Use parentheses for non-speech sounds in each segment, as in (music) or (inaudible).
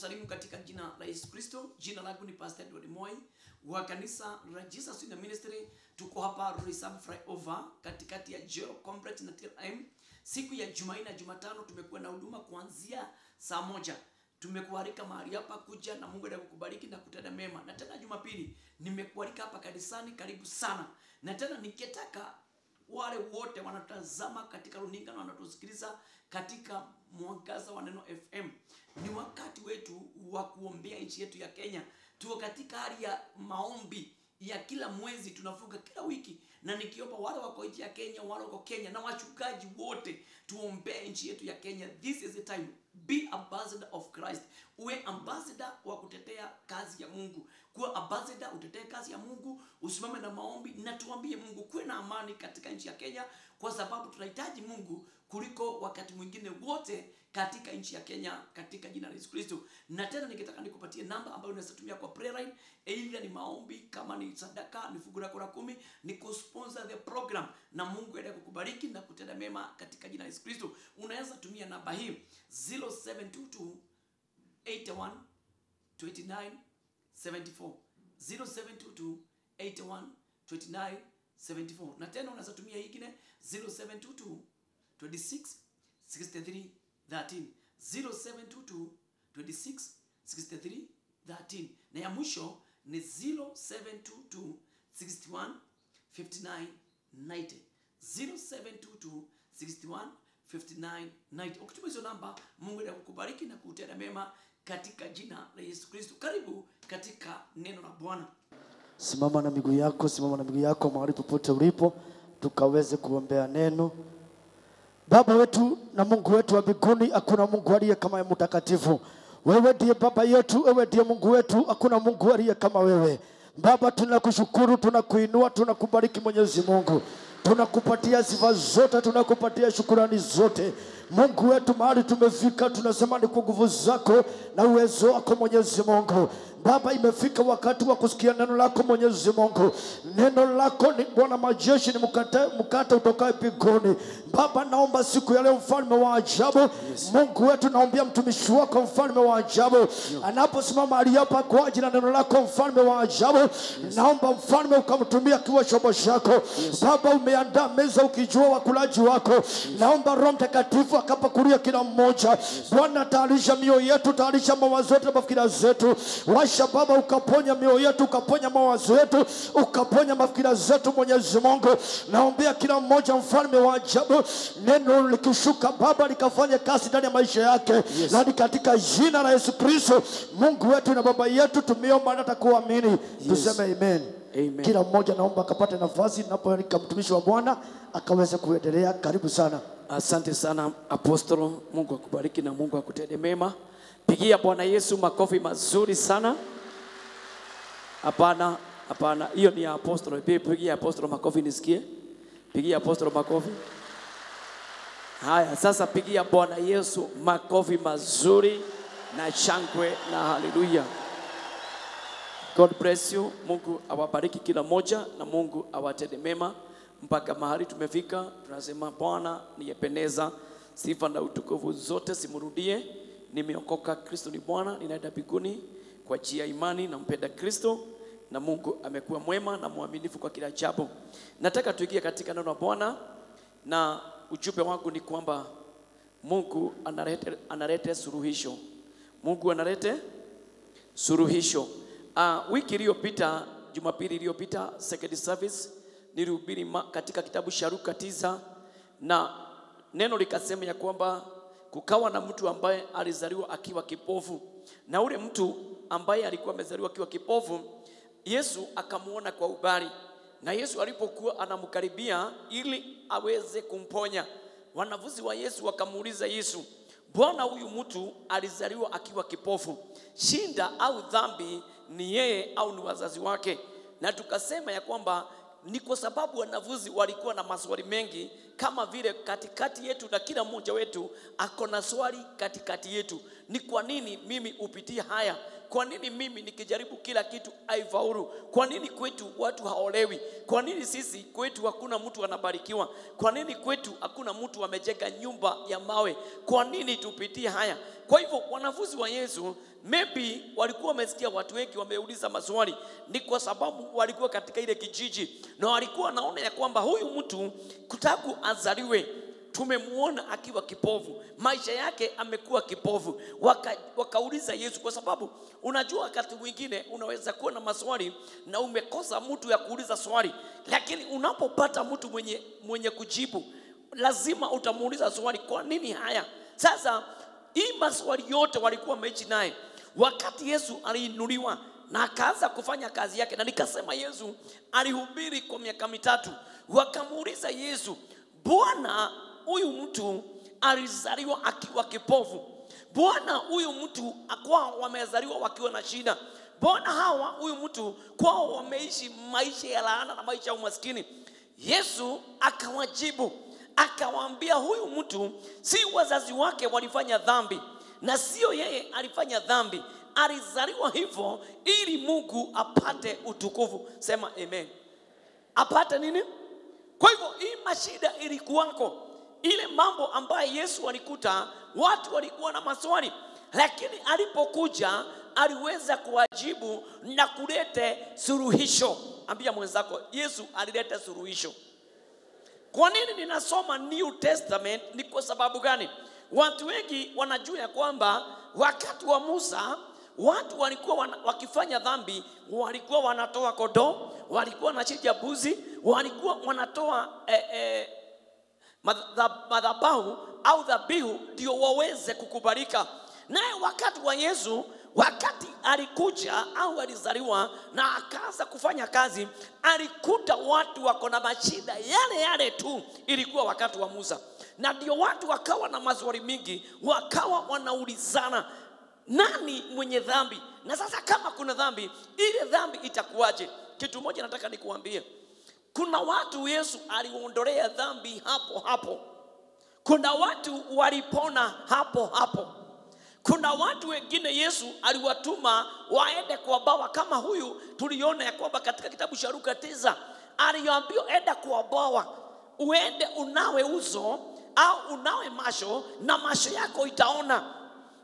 kusalimu katika jina la Yesu Kristo. Jina langu ni Pastor Edward Moi wa kanisa la Jesus in the Ministry. Tuko hapa Royal Flyover katikati ya Jero Complex na TLM. Siku ya Jumanne na Jumatano tumekuwa na huduma kuanzia saa moja tumekualika mahali hapa kuja na Mungu atakubariki na kutenda mema. Na tena Jumapili nimekualika hapa kanisani, karibu sana. Na tena nikitaka wale wote wanatazama katika runinga na wanatusikiliza katika mwangaza wa Neno FM, ni wakati wetu wa kuombea nchi yetu ya Kenya. Tuko katika hali ya maombi ya kila mwezi, tunafunga kila wiki, na nikiomba wale wako nchi ya Kenya, wale wako Kenya na wachungaji wote, tuombee nchi yetu ya Kenya. This is the time, be ambassador of Christ, uwe ambassador wa kutetea kazi ya Mungu, kuwa ambassador, utetee kazi ya Mungu, usimame na maombi na tuambie Mungu, kuwe na amani katika nchi ya Kenya, kwa sababu tunahitaji Mungu kuliko wakati mwingine wote katika nchi ya Kenya katika jina la Yesu Kristo. Na tena nikitaka nikupatie namba ambayo unaweza tumia kwa prayer line, aidha ni maombi, kama ni sadaka, ni fungu lako la kumi, ni kusponsor the program, na Mungu aende kukubariki na kutenda mema katika jina la Yesu Kristo. Unaweza tumia namba hii 0722 81 29 74 na tena unaweza tumia hii 0722 26 63 13 0722 26 63 13 na ya mwisho ni 0722 61 59 90 0722 61 59 90 ukituma hizo namba mungu kukubariki na kuutenda mema katika jina la yesu kristo karibu katika neno la bwana simama na miguu yako simama na miguu yako mahali popote ulipo tukaweze kuombea neno Baba wetu na Mungu wetu wa mbinguni, hakuna Mungu aliye kama ya mtakatifu. Wewe ndiye baba yetu, wewe ndiye Mungu wetu, hakuna Mungu aliye kama wewe. Baba, tunakushukuru, tunakuinua, tunakubariki Mwenyezi Mungu, tunakupatia sifa zote, tunakupatia shukurani zote. Mungu wetu, mahali tumefika, tunasema ni kwa nguvu zako na uwezo wako Mwenyezi Mungu. Baba, imefika wakati wa kusikia neno lako Mwenyezi Mungu. Neno lako ni Bwana majeshi, ni mkate, mkate utokae pigoni. Baba, naomba siku ya leo mfalme wa ajabu yes. Mungu wetu, naombia mtumishi wako mfalme wa ajabu yes. anaposimama hapa kwa ajili ya neno lako mfalme wa ajabu yes. Naomba mfalme ukamtumia kiwa chombo chako yes. Baba, umeandaa meza ukijua wakulaji wako yes. Naomba Roho Mtakatifu akapakulia kila mmoja yes. Bwana, tayarisha mioyo yetu, tayarisha mawazo yetu na mafikira zetu Wash kuwasha Baba, ukaponya mioyo yetu, ukaponya mawazo yetu, ukaponya mafikira zetu. Mwenyezi Mungu, naombea kila mmoja, mfalme wa ajabu, neno likishuka Baba likafanya kazi ndani ya maisha yake yes. na katika jina la Yesu Kristo, Mungu wetu na Baba yetu, tumeomba na takuamini yes. tuseme amen. Amen. Kila mmoja naomba akapate nafasi napoalika mtumishi wa Bwana akaweze kuendelea. Karibu sana. Asante sana Apostolo, Mungu akubariki na Mungu akutende mema. Pigia Bwana Yesu makofi mazuri sana. Hapana, hapana, hiyo ni ya apostolo. Pigia apostolo makofi nisikie. Pigia apostolo makofi. Haya, sasa pigia Bwana Yesu makofi mazuri na shangwe na haleluya. God bless you. Mungu awabariki kila moja na Mungu awatende mema. Mpaka mahali tumefika, tunasema Bwana niyependeza, sifa na utukufu zote simrudie nimeokoka, Kristo ni Bwana, ninaenda mbinguni kwa njia ya imani, nampenda Kristo na Mungu amekuwa mwema na mwaminifu kwa kila jambo. Nataka tuingie katika neno la Bwana na ujumbe wangu ni kwamba Mungu analete, analete suruhisho Mungu analete suruhisho Uh, ah, wiki iliyopita, Jumapili iliyopita, second service nilihubiri katika kitabu sharuka Luka tisa na neno likasema ya kwamba kukawa na mtu ambaye alizaliwa akiwa kipofu, na ule mtu ambaye alikuwa amezaliwa akiwa kipofu, Yesu akamuona kwa ubali, na Yesu alipokuwa anamkaribia ili aweze kumponya, wanafunzi wa Yesu wakamuuliza Yesu, Bwana, huyu mtu alizaliwa akiwa kipofu, shinda au dhambi ni yeye au ni wazazi wake? Na tukasema ya kwamba ni kwa sababu wanafunzi walikuwa na maswali mengi kama vile katikati yetu na kila mmoja wetu ako na swali katikati yetu, ni kwa nini mimi upitie haya kwa nini mimi nikijaribu kila kitu aifauru Kwa nini kwetu watu haolewi? Kwa nini sisi kwetu hakuna mtu anabarikiwa? Kwa nini kwetu hakuna mtu amejenga nyumba ya mawe? Kwa nini tupitie haya? Kwa hivyo wanafunzi wa Yesu maybe walikuwa wamesikia watu wengi wameuliza maswali, ni kwa sababu walikuwa katika ile kijiji na walikuwa wanaona ya kwamba huyu mtu kutaku azaliwe tumemwona akiwa kipovu, maisha yake amekuwa kipovu. Waka, wakauliza Yesu, kwa sababu unajua wakati mwingine unaweza kuwa na maswali na umekosa mtu ya kuuliza swali, lakini unapopata mtu mwenye, mwenye kujibu lazima utamuuliza swali, kwa nini haya? Sasa hii maswali yote walikuwa mechi naye wakati Yesu aliinuliwa na akaanza kufanya kazi yake, na nikasema Yesu alihubiri kwa miaka mitatu. Wakamuuliza Yesu, Bwana huyu mtu alizaliwa akiwa kipofu? Mbona huyu mtu kwao wamezaliwa wakiwa na shida? Mbona hawa huyu mtu kwao wameishi maisha ya laana na maisha ya umaskini? Yesu akawajibu akawaambia, huyu mtu si wazazi wake walifanya dhambi, na sio yeye alifanya dhambi, alizaliwa hivyo ili Mungu apate utukufu. Sema amen. Apate nini? Kwa hivyo hii mashida ilikuwako ile mambo ambayo Yesu alikuta, watu walikuwa na maswali, lakini alipokuja aliweza kuwajibu na kulete suruhisho Ambia mwenzako, Yesu alileta suruhisho Kwa nini ninasoma New Testament? Ni kwa sababu gani? Watu wengi wanajua ya kwamba wakati wa Musa watu walikuwa wana, wakifanya dhambi, walikuwa wanatoa kodoo walikuwa wanachinja buzi, walikuwa wanatoa eh, eh, madhabahu au dhabihu ndio waweze kukubalika. Naye wakati wa Yesu wakati alikuja au alizaliwa na akaanza kufanya kazi, alikuta watu wako na mashida yale yale tu ilikuwa wakati wa Musa, na ndio watu wakawa na maswali mingi, wakawa wanaulizana nani mwenye dhambi, na sasa kama kuna dhambi, ile dhambi itakuwaje? Kitu moja nataka nikuambie kuna watu Yesu aliondolea dhambi hapo hapo. Kuna watu walipona hapo hapo. Kuna watu wengine Yesu aliwatuma waende kwa bawa, kama huyu tuliona ya kwamba katika kitabu cha Luka tisa aliambiwa enda kwa bawa, uende unawe uso au unawe macho na macho yako itaona.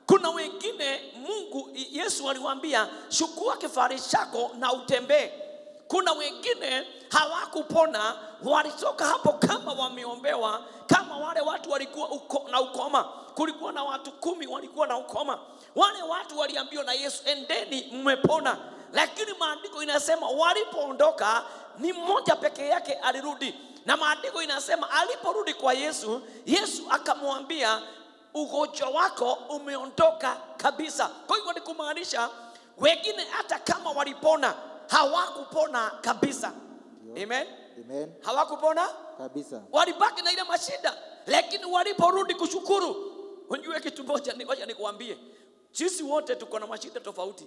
Kuna wengine Mungu Yesu aliwaambia, chukua kifari chako na utembee kuna wengine hawakupona, walitoka hapo kama wameombewa, kama wale watu walikuwa uko, na ukoma. Kulikuwa na watu kumi walikuwa na ukoma, wale watu waliambiwa na Yesu, endeni mmepona. Lakini maandiko inasema walipoondoka, ni mmoja peke yake alirudi, na maandiko inasema aliporudi kwa Yesu, Yesu akamwambia ugonjwa wako umeondoka kabisa. Kwa hivyo ni kumaanisha wengine hata kama walipona hawakupona kabisa amen, amen. hawakupona kabisa walibaki na ile mashida lakini waliporudi kushukuru unjue kitu moja ngoja nikuambie sisi wote tuko na mashida tofauti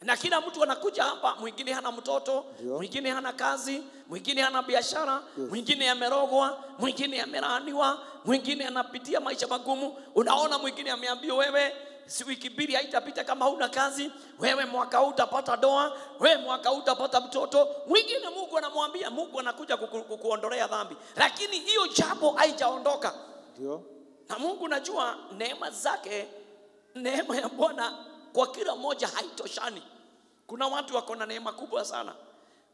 na kila mtu anakuja hapa mwingine hana mtoto mwingine hana kazi mwingine hana biashara yes. mwingine amerogwa mwingine ameraaniwa mwingine anapitia maisha magumu unaona mwingine ameambiwa wewe wiki mbili haitapita kama huna kazi, wewe mwaka huu utapata doa, wewe mwaka huu utapata mtoto. Mwingine Mungu anamwambia, Mungu anakuja kukuondolea dhambi, lakini hiyo jambo haijaondoka. Ndio. Na Mungu najua neema zake, neema ya Bwana kwa kila mmoja haitoshani. Kuna watu wako na neema kubwa sana.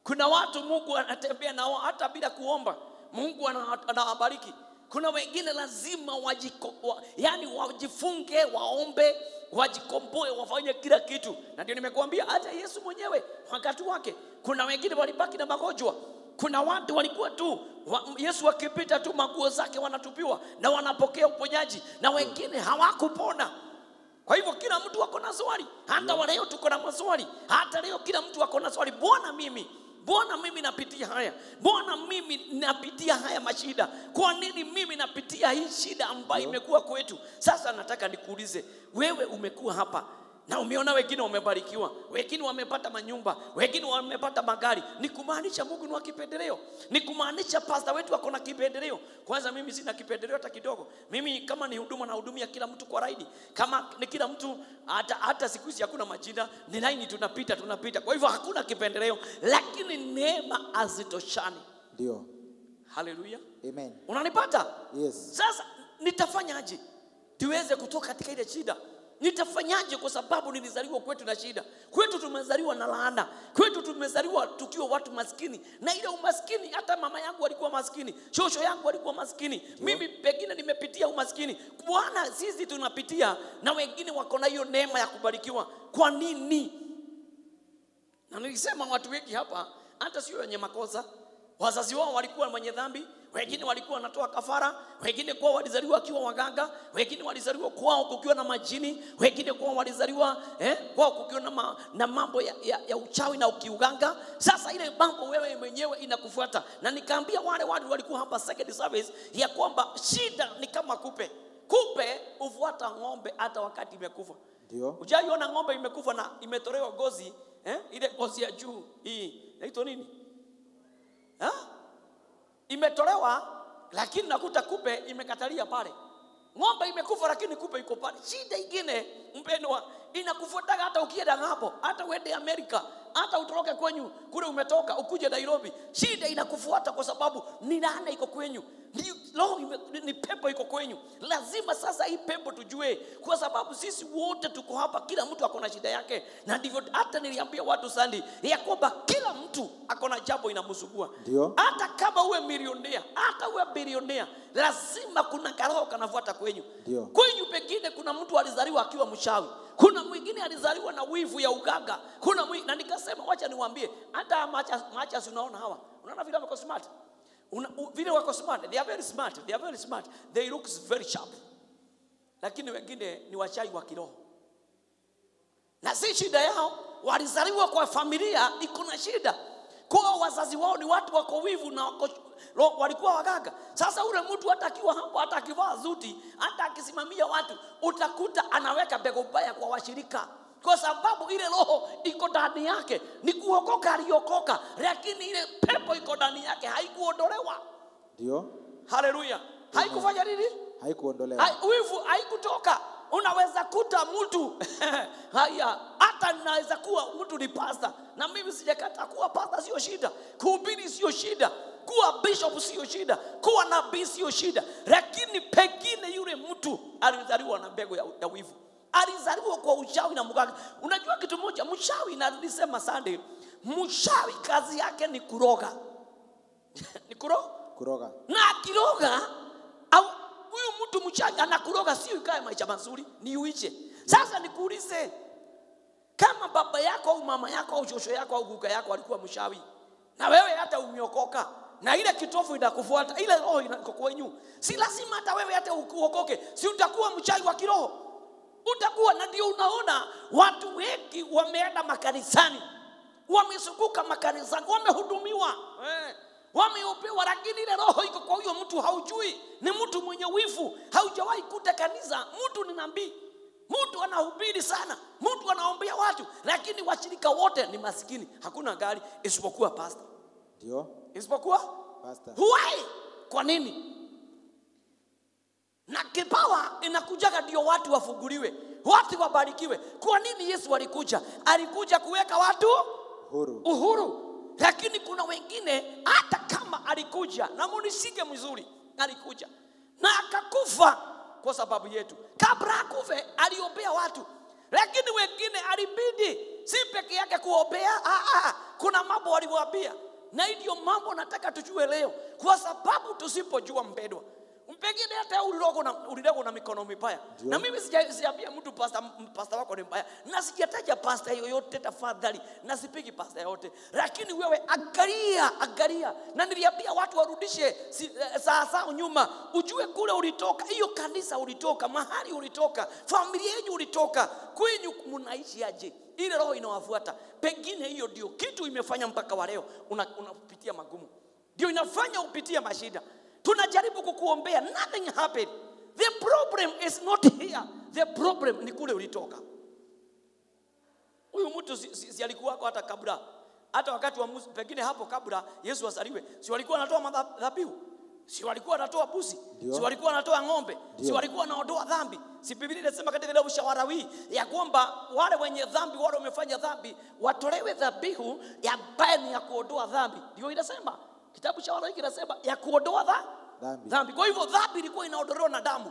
Kuna watu Mungu anatembea nao hata bila kuomba, Mungu anawabariki ana kuna wengine lazima wajiko, wa, yani wajifunge waombe wajikomboe wafanye kila kitu na ndio nimekuambia hata yesu mwenyewe wakati wake kuna wengine walibaki na magojwa kuna watu walikuwa tu wa, yesu akipita tu maguo zake wanatupiwa na wanapokea uponyaji na wengine hawakupona kwa hivyo kila mtu ako na swali hata yeah. leo tuko na maswali hata leo kila mtu ako na swali bwana mimi mbona mimi napitia haya? Mbona mimi napitia haya mashida? Kwa nini mimi napitia hii shida ambayo imekuwa kwetu? Sasa nataka nikuulize wewe, umekuwa hapa na umeona wengine wamebarikiwa, wengine wamepata manyumba, wengine wamepata magari. Ni kumaanisha Mungu ni wa kipendeleo, ni kumaanisha pasta wetu ako na kipendeleo. Kwanza mimi sina kipendeleo hata kidogo. Mimi kama ni huduma, nahudumia kila mtu kwa raidi, kama ni kila mtu, hata, hata siku hizi hakuna majina, ni laini, tunapita tunapita. Kwa hivyo hakuna kipendeleo, lakini neema hazitoshani. Ndio, haleluya, amen. Unanipata? Yes. Sasa nitafanyaje tuweze kutoka katika ile shida? nitafanyaje kwa sababu nilizaliwa kwetu na shida kwetu tumezaliwa na laana kwetu tumezaliwa tukiwa watu maskini na ile umaskini hata mama yangu alikuwa maskini shosho yangu alikuwa maskini yeah. mimi pengine nimepitia umaskini bwana sisi tunapitia na wengine wako na hiyo neema ya kubarikiwa kwa nini na nilisema watu wengi hapa hata sio wenye makosa wazazi wao walikuwa mwenye dhambi wengine walikuwa wanatoa kafara, wengine kwao walizaliwa wakiwa waganga, wengine walizaliwa kwao kukiwa na majini, wengine kwao walizaliwa eh, kwao kukiwa na, ma, na mambo ya, ya, ya uchawi na ukiuganga. Sasa ile mambo wewe mwenyewe inakufuata, na nikaambia wale watu walikuwa hapa second service ya kwamba shida ni kama kupe. Kupe ufuata ng'ombe hata wakati imekufa. Ndio. Ujaiona ng'ombe imekufa na imetolewa gozi eh, ile gozi ya juu hii inaitwa nini? imetolewa, lakini nakuta kupe imekatalia pale. Ng'ombe imekufa lakini kupe iko pale. Shida ingine mpendwa, inakufuataga hata ukienda ng'ambo, hata uende Amerika, hata utoroke kwenyu kule umetoka ukuje Nairobi, shida inakufuata kwa sababu ni laana iko kwenyu roho ni pepo iko kwenyu lazima sasa hii pepo tujue kwa sababu sisi wote tuko hapa kila mtu ako na shida yake na ndivyo hata niliambia watu sandi ya kwamba kila mtu ako na jambo inamusugua hata kama uwe milionea hata uwe bilionea lazima kuna karoho kanafuata kwenyu Dio. kwenyu pengine kuna mtu alizaliwa akiwa mshawi kuna mwingine alizaliwa na wivu ya ugaga kuna mwingine, na nikasema wacha niwaambie hata machas unaona hawa unaona vile wako smart una, u, vile wako smart they are very smart they are very smart they looks very sharp lakini wengine ni wachai wa kiroho na si shida yao walizaliwa kwa familia iko na shida kwa wazazi wao ni watu wako wivu na wako lo, walikuwa wagaga sasa ule mtu hata akiwa hapo hata akivaa zuti hata akisimamia watu utakuta anaweka mbegu mbaya kwa washirika kwa sababu ile roho iko ndani yake. Ni kuokoka aliokoka, lakini ile pepo iko ndani yake haikuondolewa. Ndio, haleluya! Haikufanya nini? Haikuondolewa. wivu haikutoka. Unaweza kuta mtu (laughs) haya, hata naweza kuwa mtu ni pasta, na mimi sijakata kuwa pasta, sio shida. Kuhubiri sio shida kuwa bishop sio shida, kuwa nabii sio shida, lakini pengine yule mtu alizaliwa na mbegu ya, ya wivu alizaliwa kwa uchawi na mganga. Unajua kitu moja, mchawi na nilisema Sunday, mchawi kazi yake ni kuroga (laughs) ni kuro? kuroga, na akiroga au huyu mtu mchawi anakuroga, sio ikae maisha mazuri, ni uiche. Sasa nikuulize, kama baba yako au mama yako au shosho yako au guga yako alikuwa mchawi na wewe hata umeokoka na ile kitofu inakufuata ile roho iko kwenyu, si lazima hata wewe hata uokoke, si utakuwa mchawi wa kiroho? utakuwa na. Ndio unaona watu wengi wameenda makanisani, wamezunguka makanisani, wamehudumiwa wameupiwa eh, wameopewa, lakini ile roho iko kwa huyo mtu haujui. Ni mtu mwenye wifu haujawahi kuta kanisa. Mtu ni nabii, mtu anahubiri sana, mtu anaombea watu, lakini washirika wote ni masikini. Hakuna gari isipokuwa pasta, ndio isipokuwa pasta. Huwai, kwa nini? na kipawa inakujaga ndio watu wafunguliwe, watu wabarikiwe. Kwa nini Yesu alikuja? Alikuja kuweka watu uhuru, uhuru. Lakini kuna wengine hata kama alikuja, na munishike mzuri, alikuja na akakufa kwa sababu yetu. Kabla akufe aliombea watu, lakini wengine alibidi si peke yake kuombea. Ah, ah, kuna mambo waliwaambia, na hiyo mambo nataka tujue leo, kwa sababu tusipojua mpendwa pengine hata ulilego na na mikono mibaya Diyo. na mimi sijaambia mtu pasta, pasta wako ni mbaya na sijataja pasta yoyote tafadhali na sipigi pasta yoyote lakini wewe angalia angalia na niliambia watu warudishe si, eh, saa saa nyuma ujue kule ulitoka hiyo kanisa ulitoka mahali ulitoka familia yenu ulitoka kwenyu mnaishi aje ile roho inawafuata pengine hiyo ndio kitu imefanya mpaka wa leo unapitia una, magumu ndio inafanya upitia mashida tunajaribu kukuombea nothing happened the problem is not here the problem ni kule ulitoka huyu mtu si, si, hata kabla hata wakati wa muzi, pengine hapo kabla yesu azaliwe si walikuwa wanatoa madhabihu si walikuwa wanatoa buzi si walikuwa wanatoa ng'ombe Dio. si walikuwa wanaondoa dhambi si biblia inasema katika ile ushawara hii ya kwamba wale wenye dhambi wale wamefanya dhambi watolewe dhabihu ambaye ni ya kuondoa dhambi ndio inasema kitabu cha Warumi kinasema ya kuondoa dha, dhambi. dhambi. Kwa hivyo dhambi ilikuwa inaondolewa na damu,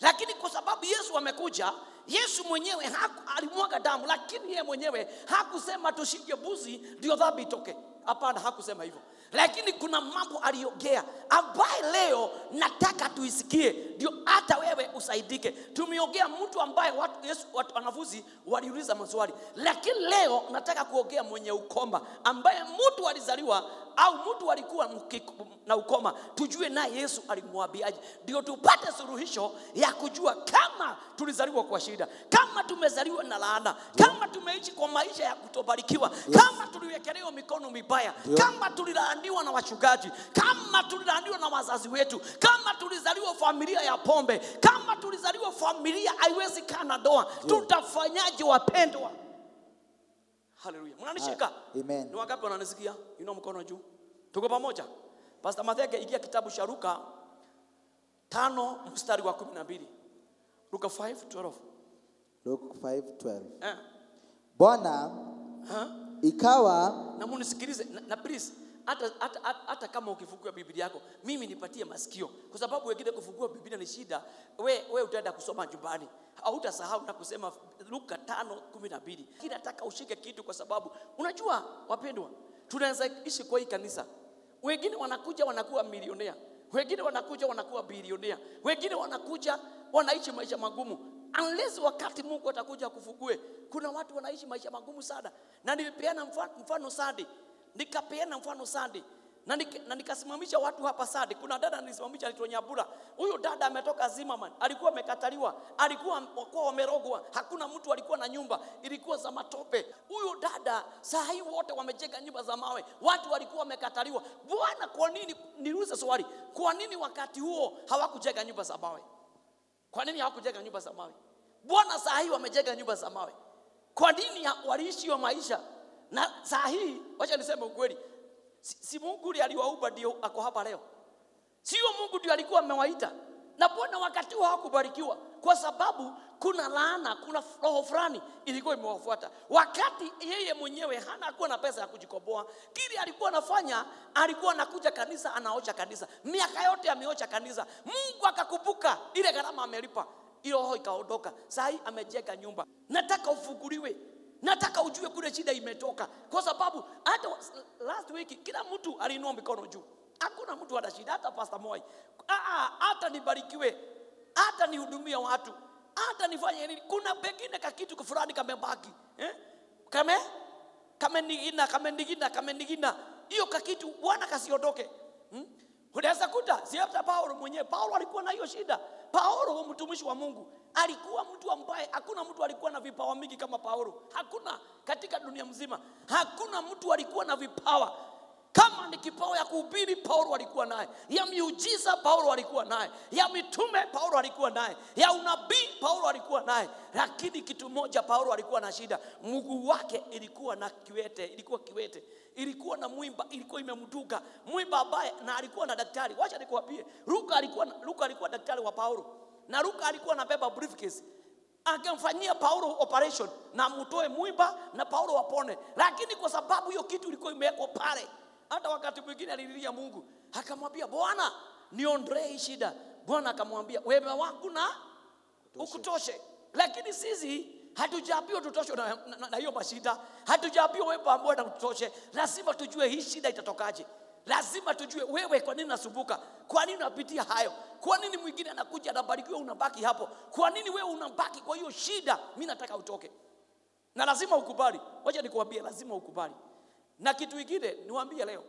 lakini kwa sababu Yesu amekuja, Yesu mwenyewe haku, alimwaga damu, lakini yeye mwenyewe hakusema tushike buzi ndio dhambi itoke. Hapana, hakusema hivyo, lakini kuna mambo aliongea ambaye leo nataka tuisikie, ndio hata wewe usaidike. Tumeongea mtu ambaye watu, Yesu, watu wanafunzi waliuliza maswali, lakini leo nataka kuongea mwenye ukoma ambaye mtu alizaliwa au mtu alikuwa na ukoma, tujue naye Yesu alimwambiaje, ndio tupate suluhisho ya kujua kama tulizaliwa kwa shida, kama tumezaliwa na laana, kama tumeishi kwa maisha ya kutobarikiwa, kama tuliwekelewa mikono mibaya, kama tulilaaniwa na wachungaji, kama tulilaaniwa na wazazi wetu, kama tulizaliwa familia ya pombe, kama tulizaliwa familia haiwezekana ndoa, tutafanyaje wapendwa? Haleluya. Mnanishika? Amen. Ni wangapi wananisikia? Inua mkono juu. Tuko pamoja? Pastor Matheke, ingia kitabu cha Luka tano mstari wa kumi na mbili. Luka 5:12. Luka 5:12. Eh. Bwana ha? ikawa na munisikilize na, na please hata, hata, hata kama ukifungua Biblia yako, mimi nipatie masikio, kwa sababu wengine kufungua Biblia ni shida. We, we utaenda kusoma nyumbani, hautasahau na kusema Luka tano kumi na mbili. Nataka ushike kitu, kwa sababu unajua wapendwa, tunaweza ishi kwa hii kanisa, wengine wanakuja wanakuwa milionea, wengine wanakuja wanakuwa bilionea, wengine wanakuja wanaishi maisha magumu unless wakati Mungu atakuja kufugue. Kuna watu wanaishi maisha magumu sana, na nilipeana mfano Sunday, nikapeana mfano Sunday na, nik, na nikasimamisha watu hapa Sadi. Kuna dada nilisimamisha alitwa Nyabura. Huyu dada ametoka Zimmerman, alikuwa amekataliwa, alikuwa wakuwa wamerogwa, hakuna mtu alikuwa na nyumba, ilikuwa za matope. Huyu dada saa hii wote wamejenga nyumba za mawe, watu walikuwa wamekataliwa. Bwana, kwa nini? Niulize swali, kwa nini wakati huo hawakujenga nyumba za mawe? Kwa nini hawakujenga nyumba za mawe? Bwana, saa hii wamejenga nyumba za mawe, kwa nini waliishi wa maisha na saa hii? Wacha niseme ukweli, Si, si Mungu ndiye aliwaumba ndio ako hapa leo? Sio Mungu ndio alikuwa amewaita? Na bwana wakati huo hawakubarikiwa? Kwa sababu kuna laana, kuna roho fulani ilikuwa imewafuata, wakati yeye mwenyewe hana kuwa na pesa ya kujikomboa. Kile alikuwa anafanya, alikuwa anakuja kanisa, anaocha kanisa, miaka yote ameocha kanisa. Mungu akakumbuka ile gharama amelipa, ile roho ikaondoka, sahi amejega nyumba. Nataka ufunguliwe nataka ujue kule shida imetoka, kwa sababu hata last week kila mtu aliinua mikono juu, hakuna mtu ana shida, hata Pastor Moi, ah, ah, hata nibarikiwe, hata nihudumie watu, hata nifanye nini. Kuna pengine kakitu fulani kamebaki eh? kame kamenigina kamenigina kamenigina, hiyo kakitu Bwana kasiondoke hmm? Unaweza kuta si hata Paulo mwenyewe, Paulo alikuwa na hiyo shida Paulo mtumishi wa Mungu alikuwa mtu ambaye hakuna mtu alikuwa na vipawa mingi kama Paulo. Hakuna katika dunia mzima, hakuna mtu alikuwa na vipawa kama ni kipao ya kuhubiri paulo alikuwa naye ya miujiza paulo alikuwa naye ya mitume paulo alikuwa naye ya unabii paulo alikuwa naye lakini kitu moja paulo alikuwa na shida mguu wake ilikuwa na kiwete ilikuwa kiwete ilikuwa na mwimba ilikuwa imemduga mwimba ambaye na alikuwa na daktari wacha nikuwapie luka alikuwa, luka alikuwa daktari wa paulo na luka alikuwa beba briefcase akamfanyia Paulo operation na mtoe mwimba na Paulo wapone, lakini kwa sababu hiyo kitu ilikuwa imewekwa pale, hata wakati mwingine alilia Mungu, akamwambia Bwana, niondolee hii shida. Bwana akamwambia wema wangu na ukutoshe. Lakini sisi hatujaambiwa tutoshe na, na, na, na hiyo mashida, hatujaambiwa wewe pamoja na ukutoshe. Lazima tujue hii shida itatokaje. Lazima tujue wewe, kwa nini nasumbuka? Kwa nini unapitia hayo? Kwa nini mwingine anakuja anabarikiwa, unabaki hapo? Kwa nini wewe unabaki kwa hiyo shida? Mimi nataka utoke, na lazima ukubali. Wacha nikuambie, lazima ukubali. Na kitu kingine niwaambie leo,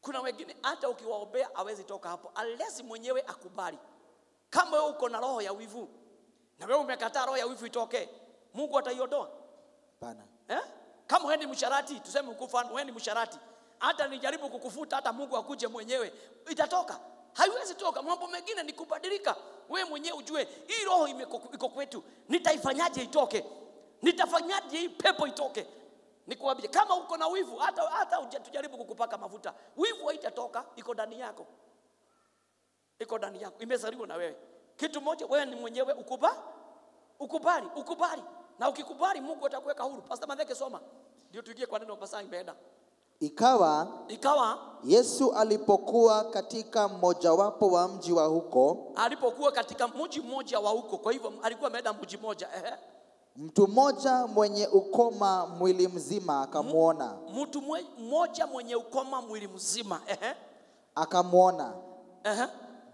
kuna wengine hata ukiwaombea hawezi toka hapo unless mwenyewe akubali. Kama wewe uko na roho ya wivu na wewe umekataa roho ya wivu itoke, Mungu ataiondoa? Hapana. Eh? Kama wewe ni msharati, tuseme ukufa, wewe ni msharati, hata nijaribu kukufuta, hata Mungu akuje mwenyewe, itatoka? Haiwezi toka. Mambo mengine ni kubadilika, wewe mwenyewe ujue hii roho iko kwetu, nitaifanyaje itoke? Nitafanyaje hii pepo itoke? Nikwambie, kama uko na wivu, hata hata tujaribu kukupaka mafuta, wivu haitatoka, iko ndani yako, iko ndani yako, imezaliwa na wewe. Kitu moja, wewe ni mwenyewe, ukuba ukubali, ukubali na ukikubali, Mungu atakuweka huru. Pastor Madheke, soma ndio tuingie kwa neno pastor imeenda. Ikawa, ikawa Yesu alipokuwa katika mmojawapo wa mji wa huko, alipokuwa katika mji mmoja wa huko, kwa hivyo alikuwa ameenda mji mmoja, ehe Mtu mmoja mwenye ukoma mwili mzima akamwona. Mtu mmoja mwenye ukoma mwili mzima akamwona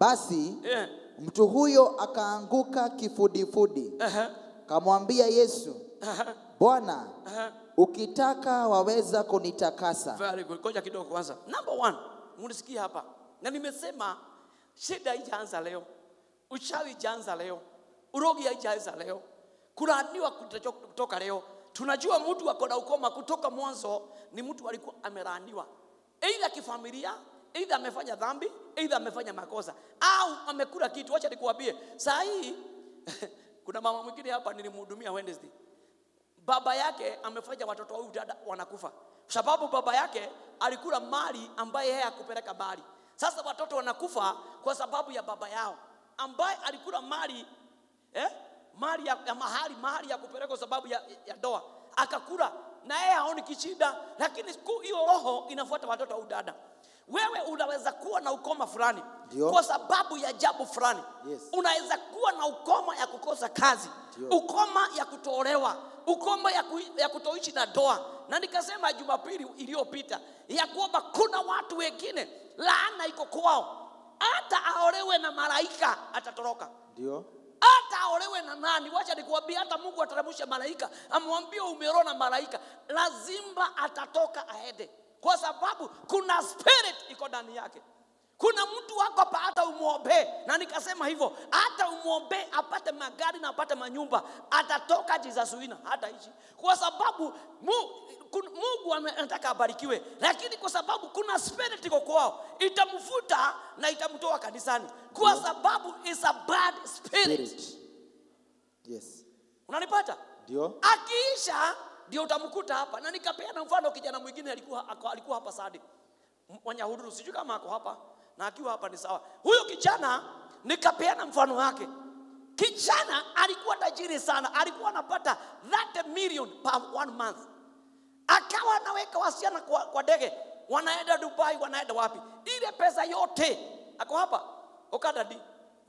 Basi ehe, mtu huyo akaanguka kifudifudi kamwambia Yesu Bwana ukitaka waweza kunitakasa. Very good. Koja kidogo kwanza. Number one, hapa, na nimesema shida haijaanza leo, uchawi jaanza leo, urogi haijaanza leo kulaaniwa kutoka leo. Tunajua mtu ako na ukoma kutoka mwanzo, ni mtu alikuwa amelaaniwa aidha kifamilia, aidha amefanya dhambi, aidha amefanya makosa au amekula kitu. Wacha nikuambie, saa hii (laughs) kuna mama mwingine hapa nilimhudumia Wednesday, baba yake amefanya watoto wa huyu dada wanakufa sababu baba yake alikula mali ambaye yeye hakupeleka mbali. Sasa watoto wanakufa kwa sababu ya baba yao ambaye alikula mali eh? mali ya, ya mahali mahali ya kupeleka sababu ya, ya doa, akakula na yeye haoni kichida, lakini hiyo roho inafuata watoto au dada. Wewe unaweza kuwa na ukoma fulani Dio. kwa sababu ya jambo fulani yes. Unaweza kuwa na ukoma ya kukosa kazi Dio. ukoma ya kutolewa, ukoma ya, ku, ya kutoishi na doa, na nikasema Jumapili iliyopita ya kwamba kuna watu wengine laana iko kwao, hata aolewe na malaika atatoroka. Ndio olewe na nani? Wacha nikuambia, hata Mungu ateremshe malaika, amwambie umerona na malaika, lazima atatoka aende, kwa sababu kuna spirit iko ndani yake. Kuna mtu wako pa hata umwombee, na nikasema hivyo, hata umwombee apate magari na apate manyumba, atatoka jizazuina, hata ishi, kwa sababu mu, Mungu anataka abarikiwe, lakini kwa sababu kuna spirit iko kwao, itamfuta na itamtoa kanisani, kwa sababu is a bad spirit. spirit yes unanipata ndio akiisha ndio utamkuta hapa na nikapea na mfano kijana mwingine alikuwa, alikuwa hapa sadi wanyahuduru sijui kama ako hapa na akiwa hapa ni sawa huyo kijana nikapea na mfano wake kijana alikuwa tajiri sana alikuwa anapata 30 million per one month akawa anaweka wasichana kwa, kwa ndege, wanaenda dubai wanaenda wapi ile pesa yote ako hapa Okada di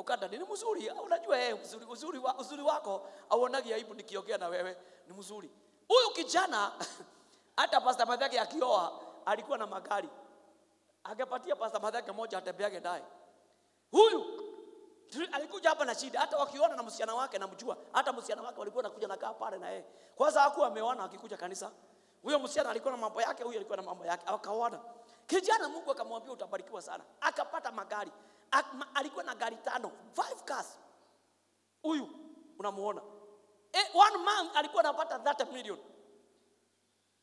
ukanda ni mzuri au ah, unajua yeye mzuri uzuri, wa, uzuri wako au unagi aibu nikiongea na wewe ni mzuri huyu kijana (laughs) hata pastor madhake akioa alikuwa na magari angepatia pastor madhake moja atembeage naye huyu alikuja hapa na shida hata wakiona na msichana wake namjua hata msichana wake walikuwa nakuja nakaa pale na yeye kwanza hakuwa ameona akikuja kanisa huyo msichana alikuwa na mambo yake huyo alikuwa na mambo yake akaona kijana mungu akamwambia utabarikiwa sana akapata magari alikuwa na gari tano, five cars. Huyu unamuona e, one month alikuwa anapata 30 million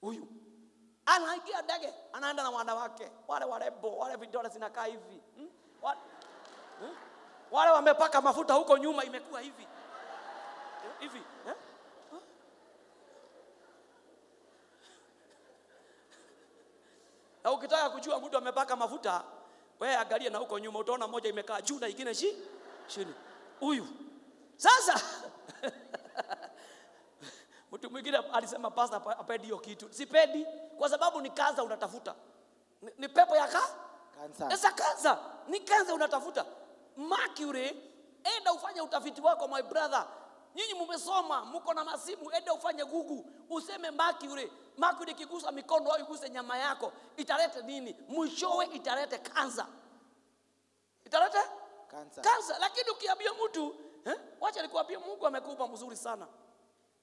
huyu anaingia ndege anaenda na wana wake wale warembo wale vidole zinakaa hivi hmm? wale, hmm? wale wamepaka mafuta huko nyuma imekuwa hivi eh, hivi eh? na ukitaka kujua mtu amepaka mafuta wewe angalia na huko nyuma utaona moja imekaa juu na nyingine chini huyu sasa (laughs) mtu mwingine alisema pasta apendi hiyo kitu sipendi kwa sababu ni kansa unatafuta ni, ni pepo ya ka sasa kansa ni kansa unatafuta mercury enda ufanye utafiti wako my brother nyinyi mmesoma mko na masimu enda ufanye gugu useme mercury Mercury ikigusa mikono au iguse nyama yako italete nini? Mwishowe italete kansa, italete kansa, kansa. Lakini ukiambia mtu eh, wacha nikuambie, Mungu amekupa mzuri sana,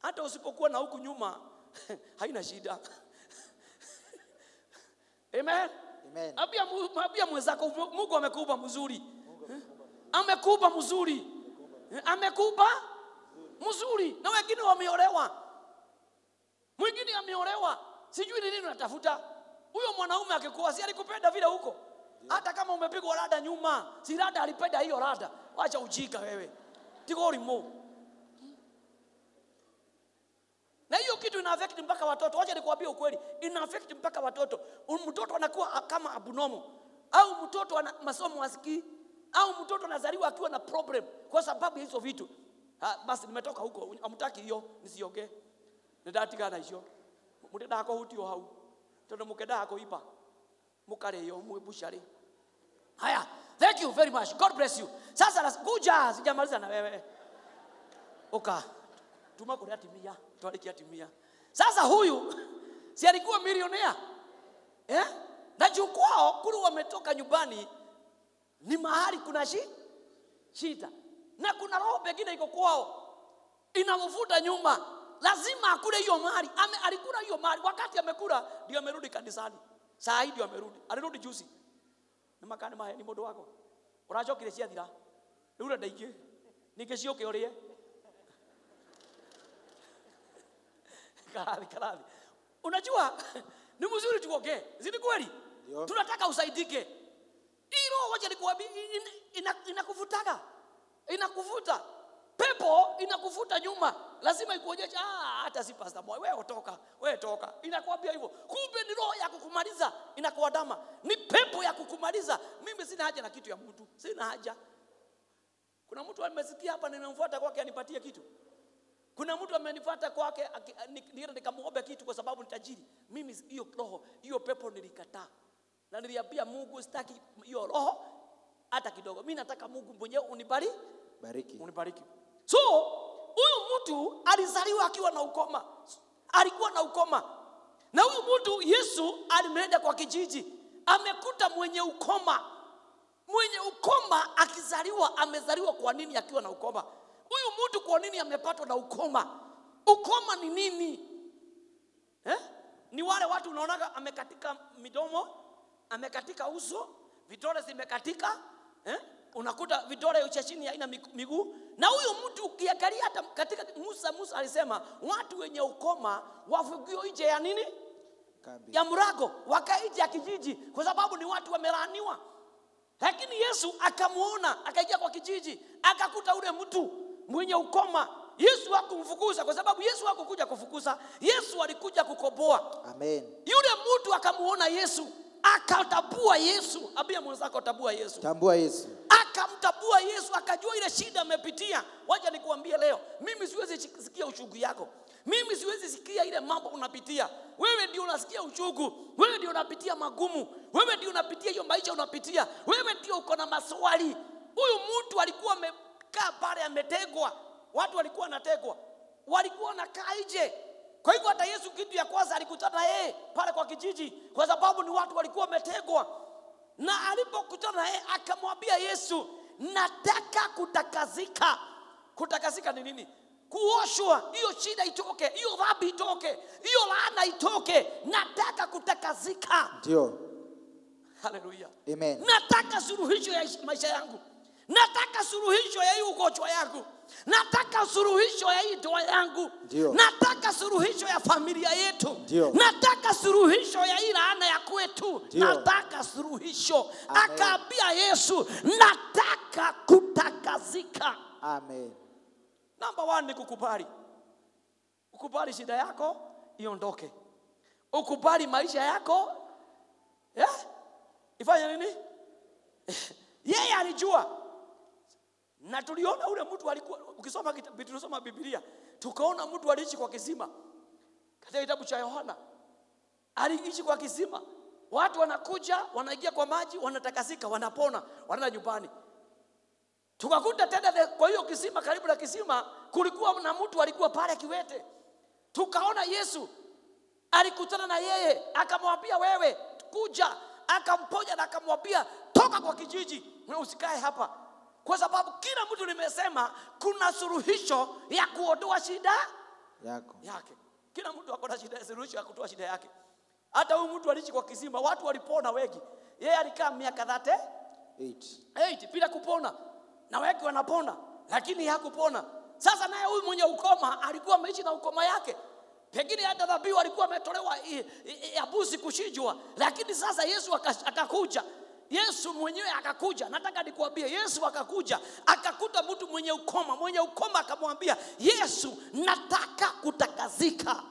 hata usipokuwa na huku nyuma (laughs) haina shida (laughs) Amen. Amen. Abia, abia mwenzako Mungu eh, amekupa mzuri. Amekupa mzuri. Amekupa eh, mzuri. Na wengine wameolewa mwingine ameolewa, sijui ni nini unatafuta. Huyo mwanaume akikuwa si alikupenda vile huko, hata kama umepigwa rada nyuma, si rada alipenda hiyo rada. Wacha ujika wewe, tigori mo na hiyo kitu ina affect mpaka watoto. Wacha nikuambie ukweli, ina affect mpaka watoto. Mtoto anakuwa kama abnormal, au mtoto ana masomo asikii, au mtoto anazaliwa akiwa na problem kwa sababu ya hizo vitu. Ha, basi nimetoka huko, amtaki hiyo nisiongee. Okay nä ndatigana icio må ndä ndakåhutio hau tondå må kendaga kå imba må karä o mbucarä haya thank you very much god bless you sasa las kuja sijamaliza na wewe oka tuma kå rä atimia twarä kia atimia sasa huyu si alikuwa milionea eh? na juu kwao kuru wametoka nyumbani ni mahali kuna shi, shida na kuna roho pengine iko kwao inamvuta nyuma lazima akule hiyo mali. Alikula hiyo mali, wakati amekula ndio amerudi kanisani, saa hii ndio amerudi. Alirudi juzi Ni makani mahe ni ndå wako. å racokire ciathira rä ndio renda ingä ningä ciåke å rä e (laughs) karathi unajua (laughs) ni mzuri tuongee zini kweli tunataka usaidike hii roho wacha nikuambia inakuvutaka ina, ina inakuvuta pepo inakuvuta nyuma lazima ikuonyeshe ah, hata si pastor boy, wewe toka, wewe toka. Inakwambia hivyo. Kumbe ni roho ya kukumaliza inakuandama, ni pepo ya kukumaliza. Mimi sina haja na kitu ya mtu, sina haja. Kuna mtu amesikia hapa, nimemfuata kwake anipatie kitu. Kuna mtu amenifuata kwake nienda nikamwombe kitu kwa sababu ni tajiri. Mimi hiyo roho, hiyo pepo nilikataa, na niliambia Mungu sitaki hiyo roho hata kidogo. Mimi nataka Mungu mwenyewe unibariki, bariki, unibariki so huyu mtu alizaliwa akiwa na ukoma, alikuwa na ukoma, na huyu mtu Yesu alimleta kwa kijiji, amekuta mwenye ukoma, mwenye ukoma akizaliwa, amezaliwa kwa nini akiwa na ukoma? Huyu mtu kwa nini amepatwa na ukoma? Ukoma ni nini eh? Ni wale watu unaonaga amekatika midomo, amekatika uso, vidole zimekatika eh? Unakuta vidole cha chini haina miguu, na huyu mtu ukiangalia hata katika Musa, Musa alisema watu wenye ukoma wafugio nje ya nini Kambi. ya mrago, wakaija ya kijiji, kwa sababu ni watu wamelaaniwa. Lakini Yesu akamuona, akaingia kwa kijiji, akakuta ule mtu mwenye ukoma. Yesu hakumfukuza kwa sababu Yesu hakukuja kufukuza, Yesu alikuja kukoboa. Amen. Yule mtu akamuona Yesu, akatambua Yesu. Ambia mwenzako, tambua Yesu, tambua Yesu akamtambua Yesu, akajua ile shida amepitia. Waje nikuambie leo, mimi siwezi sikia uchungu yako, mimi siwezi sikia ile mambo unapitia. Wewe ndio unasikia uchungu, wewe ndio unapitia magumu, wewe ndio unapitia hiyo maisha unapitia, wewe ndio uko na maswali. Huyu mtu alikuwa amekaa pale, ametegwa, watu walikuwa wanategwa, walikuwa wanakaa nje kwa hivyo hata Yesu kitu ya kwanza alikutana yeye pale kwa kijiji, kwa sababu ni watu walikuwa wametegwa na alipokutana naye akamwambia Yesu, nataka kutakazika. Kutakazika ni nini? Kuoshwa, hiyo shida itoke, hiyo dhambi itoke, hiyo laana itoke, nataka kutakazika. Ndio, haleluya, amen. Nataka suluhisho ya maisha yangu nataka suruhisho ya hii ugonjwa yangu nataka suruhisho ya hii ndoa yangu Dio. nataka suruhisho ya familia yetu Dio. nataka suruhisho ya hii laana ya kwetu Dio. nataka suruhisho akaambia yesu nataka kutakazika Amen. namba one ni kukubali ukubali shida yako iondoke ukubali maisha yako yeah? ifanye nini (laughs) yeye yeah, alijua na tuliona ule mtu alikuwa ukisoma tunasoma Biblia tukaona mtu aliishi kwa kisima katika kitabu cha Yohana aliishi kwa kisima watu wanakuja wanaingia kwa maji wanatakasika wanapona wanaenda nyumbani tukakuta tena kwa hiyo kisima karibu na kisima kulikuwa na mtu alikuwa pale kiwete tukaona Yesu alikutana na yeye akamwambia wewe kuja akamponya na akamwambia toka kwa kijiji usikae hapa kwa sababu kila mtu nimesema kuna suluhisho ya kuondoa shida yako yake. Kila mtu ako na shida, suluhisho ya kutoa shida yake. Hata huyu mtu aliishi kwa kisima, watu walipona wengi, yeye alikaa miaka 38 Eight. bila kupona, na wengi wanapona, lakini hakupona. Sasa naye huyu mwenye ukoma alikuwa ameishi na ukoma yake, pengine hata dhabihu alikuwa ametolewa ya buzi lakini sasa Yesu akakuja aka Yesu mwenyewe akakuja, nataka nikuambie, Yesu akakuja akakuta mtu mwenye ukoma, mwenye ukoma akamwambia Yesu, nataka kutakazika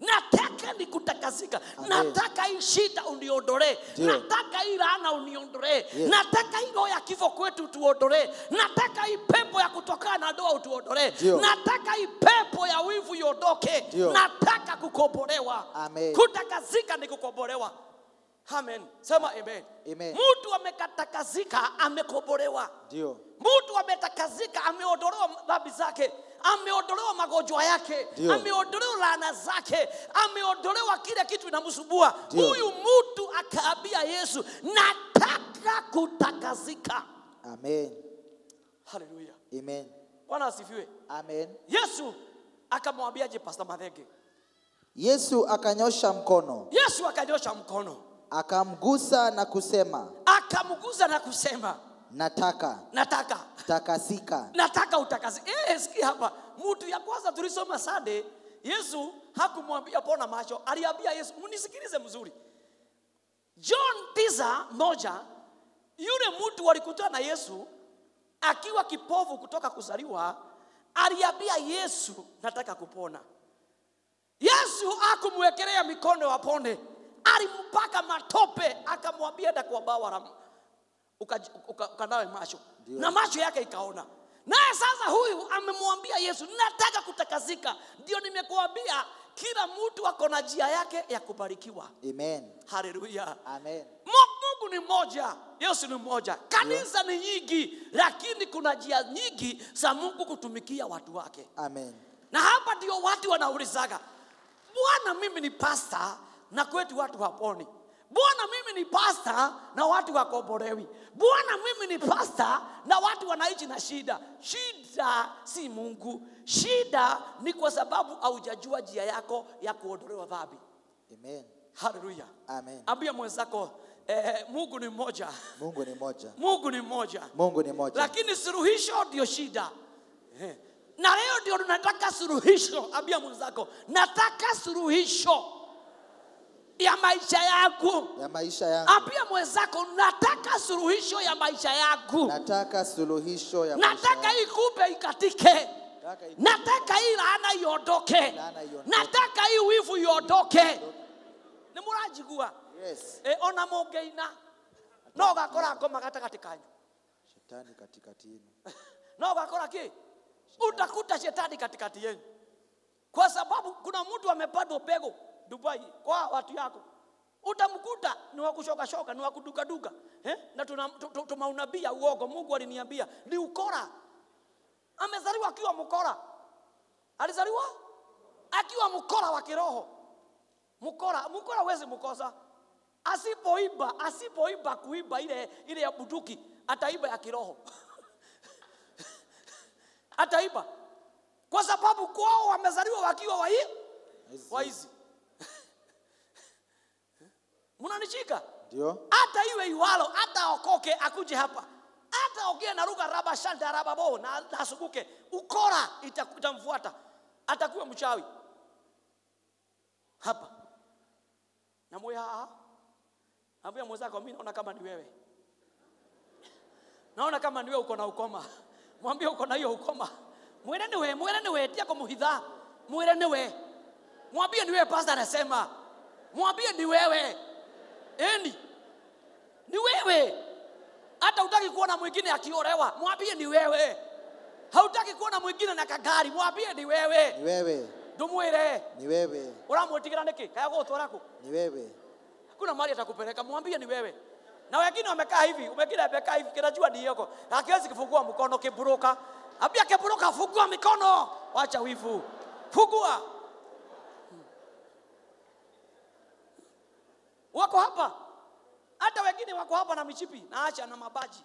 nataka nikutakazika, nataka hii shida uniondolee, nataka hii laana uniondolee, nataka hii roho ya kifo kwetu utuondolee, nataka hii pepo ya kutokana na ndoa utuondolee, nataka hii pepo ya wivu iondoke, nataka kukombolewa. kutakazika ni kukombolewa. Amen. Sema amen. Amen. Mtu amekatakazika amekombolewa. Ndio. Mtu ametakazika ameondolewa dhambi zake, ameondolewa magonjwa yake, ameondolewa laana zake, ameondolewa kile kitu inamsumbua. Huyu mtu akaambia Yesu, nataka kutakazika. Amen. Haleluya. Amen. Bwana asifiwe. Amen. Yesu akamwambiaje Pastor Mathenge? Yesu akanyosha mkono. Yesu akanyosha mkono akamgusa na kusema akamgusa na kusema nataka nataka takasika nataka utakasika eh, hapa mtu ya kwanza tulisoma sade yesu hakumwambia pona macho aliambia yesu mnisikilize mzuri john tisa moja yule mtu walikutana na yesu akiwa kipovu kutoka kuzaliwa aliambia yesu nataka kupona yesu akumwekelea mikono pone alimpaka matope, akamwambia Dakwabawa ukanawe uka, macho Dio. na macho yake ikaona. Naye sasa huyu amemwambia Yesu, nataka kutakazika Ndio nimekuambia kila mtu ako na njia yake ya kubarikiwa. Amen. Haleluya. Amen. Mungu ni moja, Yesu ni moja, kanisa yeah. ni nyingi, lakini kuna njia nyingi za Mungu kutumikia watu wake. Amen. Na hapa ndio watu wanaulizaga, Bwana, mimi ni pasta, na kwetu watu waponi bwana mimi ni pasta na watu wakoborewi bwana mimi ni pasta na watu wanaishi na shida shida si mungu shida ni kwa sababu haujajua njia yako ya kuondolewa dhambi amen haleluya amen ambia mwenzako Eh, Mungu ni mmoja. Mungu ni mmoja. Mungu ni mmoja. Mungu ni mmoja. Lakini suluhisho ndio shida. Eh. Na leo ndio tunataka suluhisho. Ambia mwenzako, nataka suluhisho ya maisha yangu ya maisha yangu apia mwenzako nataka suluhisho ya maisha yangu nataka suluhisho ya maisha nataka ikupe ikatike nataka hii laana iondoke nataka hii wivu iondoke nä må ranjigua e, ona må ngä ina no gakora ngoma gatagati kanyu shetani katikati yenu (laughs) no gakora ki utakuta shetani katikati yenu kwa sababu kuna mtu amepandwa mbegu Dubai kwa watu yako utamkuta ni wa kushoka shoka ni wa kuduka duka eh? na tumaunabia uongo Mungu aliniambia ni ukora. Amezaliwa akiwa mkora, alizaliwa akiwa mkora wa kiroho. Mkora, mkora huwezi mkosa. Asipoiba, asipoiba kuiba ile ile ya buduki, ataiba ya kiroho (laughs) ataiba, kwa sababu kwao wamezaliwa wakiwa wa hizi mnanishika ndio hata iwe iwalo hata okoke akuje hapa hata ogie na lugha raba shanda raba bo na asubuke ukora itamfuata atakuwa mchawi hapa na moya ambia mwenzako mimi naona kama ni wewe naona kama ni wewe uko na ukoma mwambie uko na hiyo ukoma mwere ni wewe mwere ni wewe tia kumuhitha mwere ni wewe mwambie ni wewe pastor anasema mwambie ni wewe eni yaani, ni wewe hata utaki kuona mwingine akiolewa mwambie ni wewe hautaki kuona mwingine na kagari mwambie ni wewe ni wewe ndumwire ni wewe uramwitigĩra nĩkĩ kaya gũgũtwara kũ ni wewe kuna mali atakupeleka mwambie ni wewe na wengine wamekaa hivi umekila amekaa hivi kinajua ni yoko hakiwezi kufungua mkono kiburuka ambia kiburuka fungua mikono wacha wivu fungua wako hapa, hata wengine wako hapa na michipi na acha na mabaji,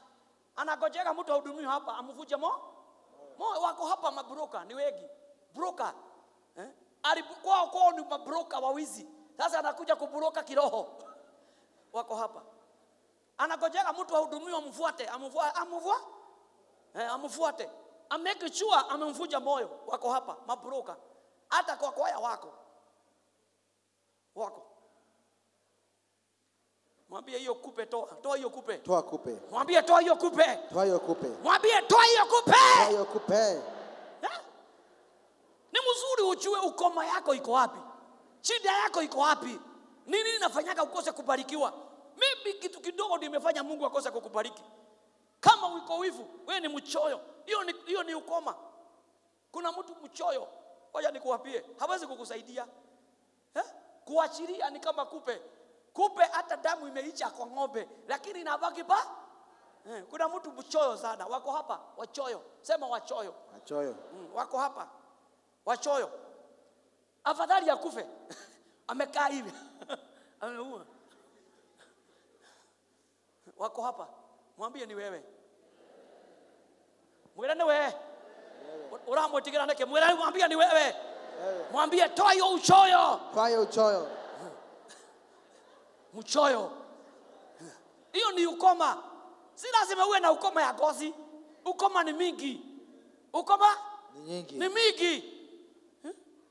anagojeka mtu ahudumiwe hapa amvuje mo mo. Wako hapa mabroka ni wengi, broka eh? alikuwa kwao ni mabroka wawizi, sasa anakuja kubroka kiroho. (laughs) Wako hapa, anagojeka mtu ahudumiwe, amfuate amvua amvua eh, amfuate ameke sure amemvuja moyo. Wako hapa mabroka, hata kwa kwaya wako wako Mwambie hiyo kupe toa. Toa hiyo kupe. Toa kupe. Mwambie toa hiyo kupe. Toa hiyo kupe. Mwambie toa hiyo kupe. Toa hiyo kupe. Eh? Ni mzuri ujue ukoma yako iko wapi. Shida yako iko wapi? Nini inafanyaka ukose kubarikiwa? Mimi kitu kidogo nimefanya Mungu akose kukubariki. Kama uko wivu, wewe ni mchoyo. Hiyo ni, hiyo ni ukoma. Kuna mtu mchoyo, ngoja nikuwapie, hawezi kukusaidia. Eh? Kuachilia ni kama kupe Kumbe hata damu imeicha kwa ng'ombe, lakini inabaki pa eh, kuna mtu mchoyo sana. Wako hapa wachoyo, sema wachoyo, wachoyo. Mm, wako hapa wachoyo, afadhali akufe (laughs) amekaa hivi (laughs) ameua. Wako hapa, mwambie ni wewe, mwirane wewe, uramwitigira nake, mwirane mwambie ni wewe, mwambie toyo uchoyo, toa toyo uchoyo mchoyo. Hiyo ni ukoma. Si lazima uwe na ukoma ya gozi. Ukoma ni mingi, ukoma ni nyingi, ni mingi,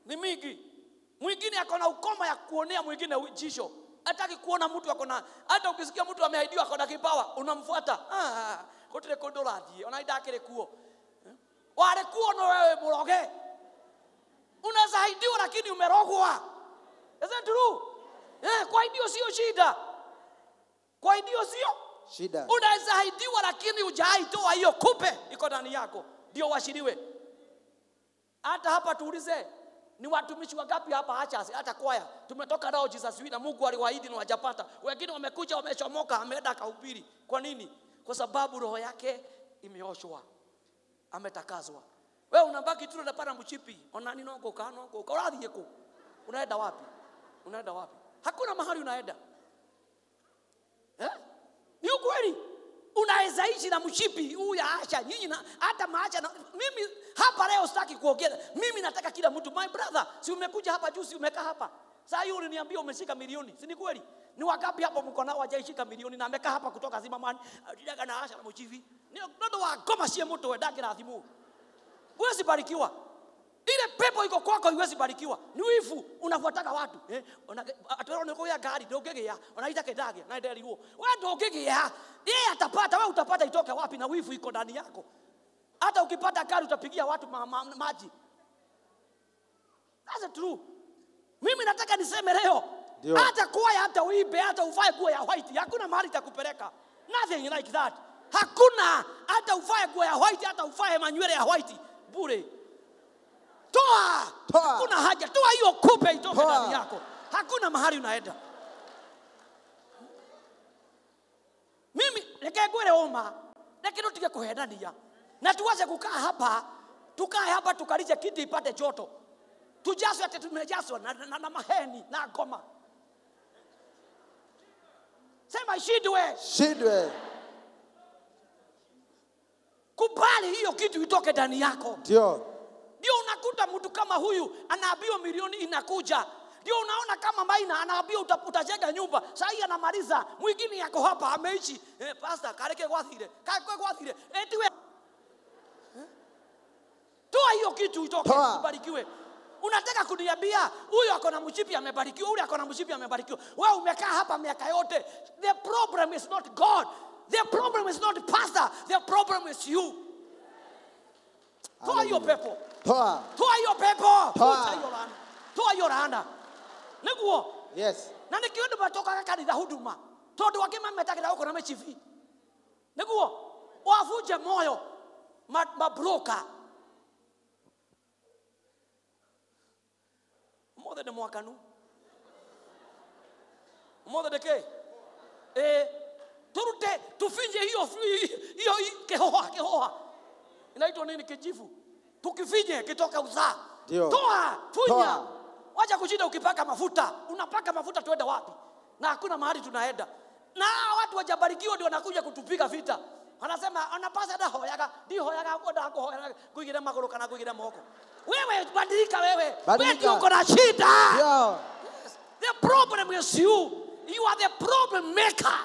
ni mingi. Mwingine ako na ukoma ya kuonea mwingine jisho, hataki kuona mtu ako na, hata ukisikia mtu ameahidiwa ako na kipawa unamfuata ah, gutire ah, ah. kondola rathie ona ida akire kuo Wale kuo no wewe muroge unaweza aidiwa lakini umerogwa isn't true Eh, kwa hiyo sio shida, kwa hiyo sio shida. Unaweza haidiwa lakini hujaitoa hiyo kupe, iko ndani yako, ndio washiriwe. Hata hapa tuulize, ni watumishi wangapi hapa acha hata kwaya tumetoka nao Jesus na Mungu aliwaahidi na wajapata. Wengine wamekuja wamechomoka, ameenda kahubiri. Kwa nini? Kwa sababu roho yake imeoshwa, ametakazwa. Wewe unabaki tu unapanda mchipi, onani noko kano koko, urathiye ku, unaenda wapi? Unaenda wapi? hakuna mahali unaenda eh? ni ukweli unaweza ishi na mshipi huyu asha nyinyi na hata maasha na, mimi hapa leo sitaki kuongea mimi nataka kila mtu my brother si umekuja hapa juu si umekaa hapa saa hiyo uliniambia umeshika milioni si ni kweli ni wakapi hapo mko nao wajaishika milioni na amekaa hapa kutoka zimamani didaga na asha na mshipi ni wa goma sie mtu wedagira athimu wewe sibarikiwa ile pepo iko kwako iwezi barikiwa ni wivu unafuataga watu eh, atweronikuya ngari ndungigia unaita kindagia na nderiwo we ndungigia yeye atapata wewe utapata itoke wapi na wivu iko ndani yako hata ukipata gari utapigia watu ma, ma, maji that's true mimi nataka niseme leo hata kuwa ya hata uibe hata uvae kuwa ya white hakuna mahali itakupeleka nothing like that hakuna hata uvae kuwa ya white hata uvae manywele ya white bure toa, toa. Hakuna haja, toa hiyo kupe itoke ndani yako, hakuna mahali unaenda. Mimi reke ngwire uma reke tutige kuhenania na tuwaze kukaa hapa, tukae hapa tukalishe kiti ipate joto, tujazwe ati tumejazwa na, na, na na maheni na ngoma. Sema shidwe, shidwe kubali hiyo kitu itoke ndani yako, ndio ndio unakuta mtu kama huyu anaambiwa milioni inakuja ndio unaona kama maina anaambia utajenga nyumba sai anamaliza mwingine yako hapa ameishi eh, pasta kareke gwathire kakwe gwathire etiwe eh, eh? toa hiyo kitu itoke ubarikiwe unataka kuniambia huyu ako na mshipi amebarikiwa yule ako na mshipi amebarikiwa wewe umekaa hapa miaka yote the problem is not god the problem is not pastor the problem is you Toa hiyo pepo. Toa. Toa hiyo pepo. Toa hiyo laana. Toa hiyo laana. Niguo. Yes. Na nikio ndo batoka kanitha huduma. Tondu angä mametagira gå kå na mä cibi nä guo wabunje moyo mabroka mothe de mwakanu mothe de ke eh tå rute tå binje hiyo kä hoha inaitwa nini? Kijivu tukifinye kitoka uzaa. Toa, funya, wacha kushinda ukipaka mafuta. Unapaka mafuta, tuende wapi? Na hakuna mahali tunaenda, na watu wajabarikiwa ndio wanakuja kutupiga vita. Wanasema anapasa da hoyaga di hoyaga da ko hoyaga kuigira magoro kana kuigira moko. Wewe badilika wewe, wewe uko na shida. Yeah. The problem is you. You are the problem maker.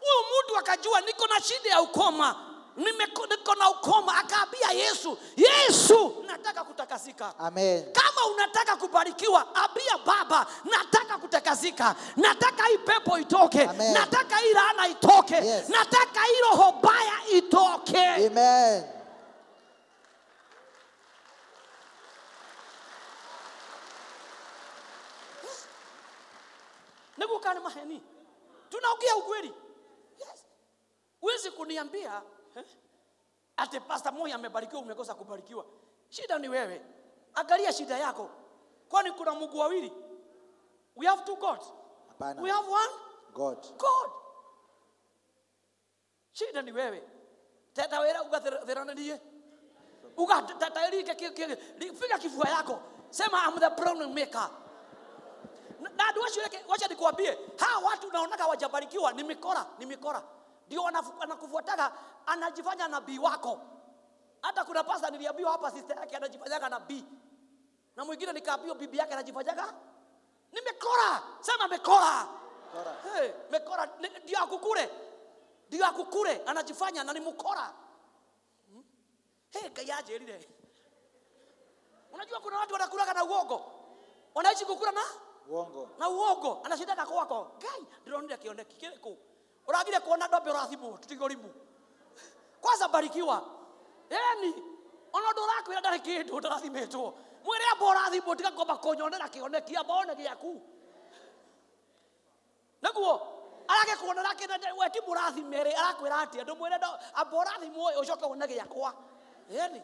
Huyo mtu akajua niko na shida ya ukoma niko na ukoma. Akaambia Yesu, Yesu, nataka kutakasika. Amen. Kama unataka kubarikiwa, ambia Baba, nataka kutakasika, nataka hii pepo itoke, Amen. nataka hii rana itoke, yes. nataka hii roho baya itoke. Amen. Nigukane maheni, tunaongea ukweli. Yes. Uwezi kuniambia Eh? Ate pasta moja amebarikiwa, umekosa kubarikiwa. Shida ni wewe. Angalia shida yako. Kwani kuna Mungu wawili? We have two gods. Hapana. We have one God. God. Shida ni wewe. Teta wera ugatherana ndiye. Ugatatairike fika kifua yako. Sema I'm the problem maker. Na, na wacha nikwambie, hawa watu naonaka wajabarikiwa ni mikora, ni mikora ndio anakufuataga, anajifanya nabii wako. Hata kuna pasta niliambiwa hapa, sister yake anajifanyaga nabii, na mwingine nikaambiwa bibi yake anajifanyaga nimekora. Sema mekora, mekora, hey, mekora. Ndio akukure, ndio akukure, anajifanya na ni mkora. Hmm? Hey, gayaje lile Unajua kuna watu wanakulaga na uongo, wanaishi kukula na uongo na uongo, anashindaka kwako gai ndio ndio kioneki kile kuu Unathire kuona ndombe ũrathimwo tũtigũrimũ. Kwanza barikiwa. Yaani ona ũndũ ũrakwĩra ndarĩ kĩndũ ndarathimĩtwo. Mwĩre amba ũrathimwo tiga ngomba kũnyonera kĩoneki amba one gĩaku. Nĩguo arage kuonera kĩndũ we ti mũrathime rĩ arakwĩra atĩ andũ mwĩre amba ũrathimwo ũcoke one gĩakwa. Yaani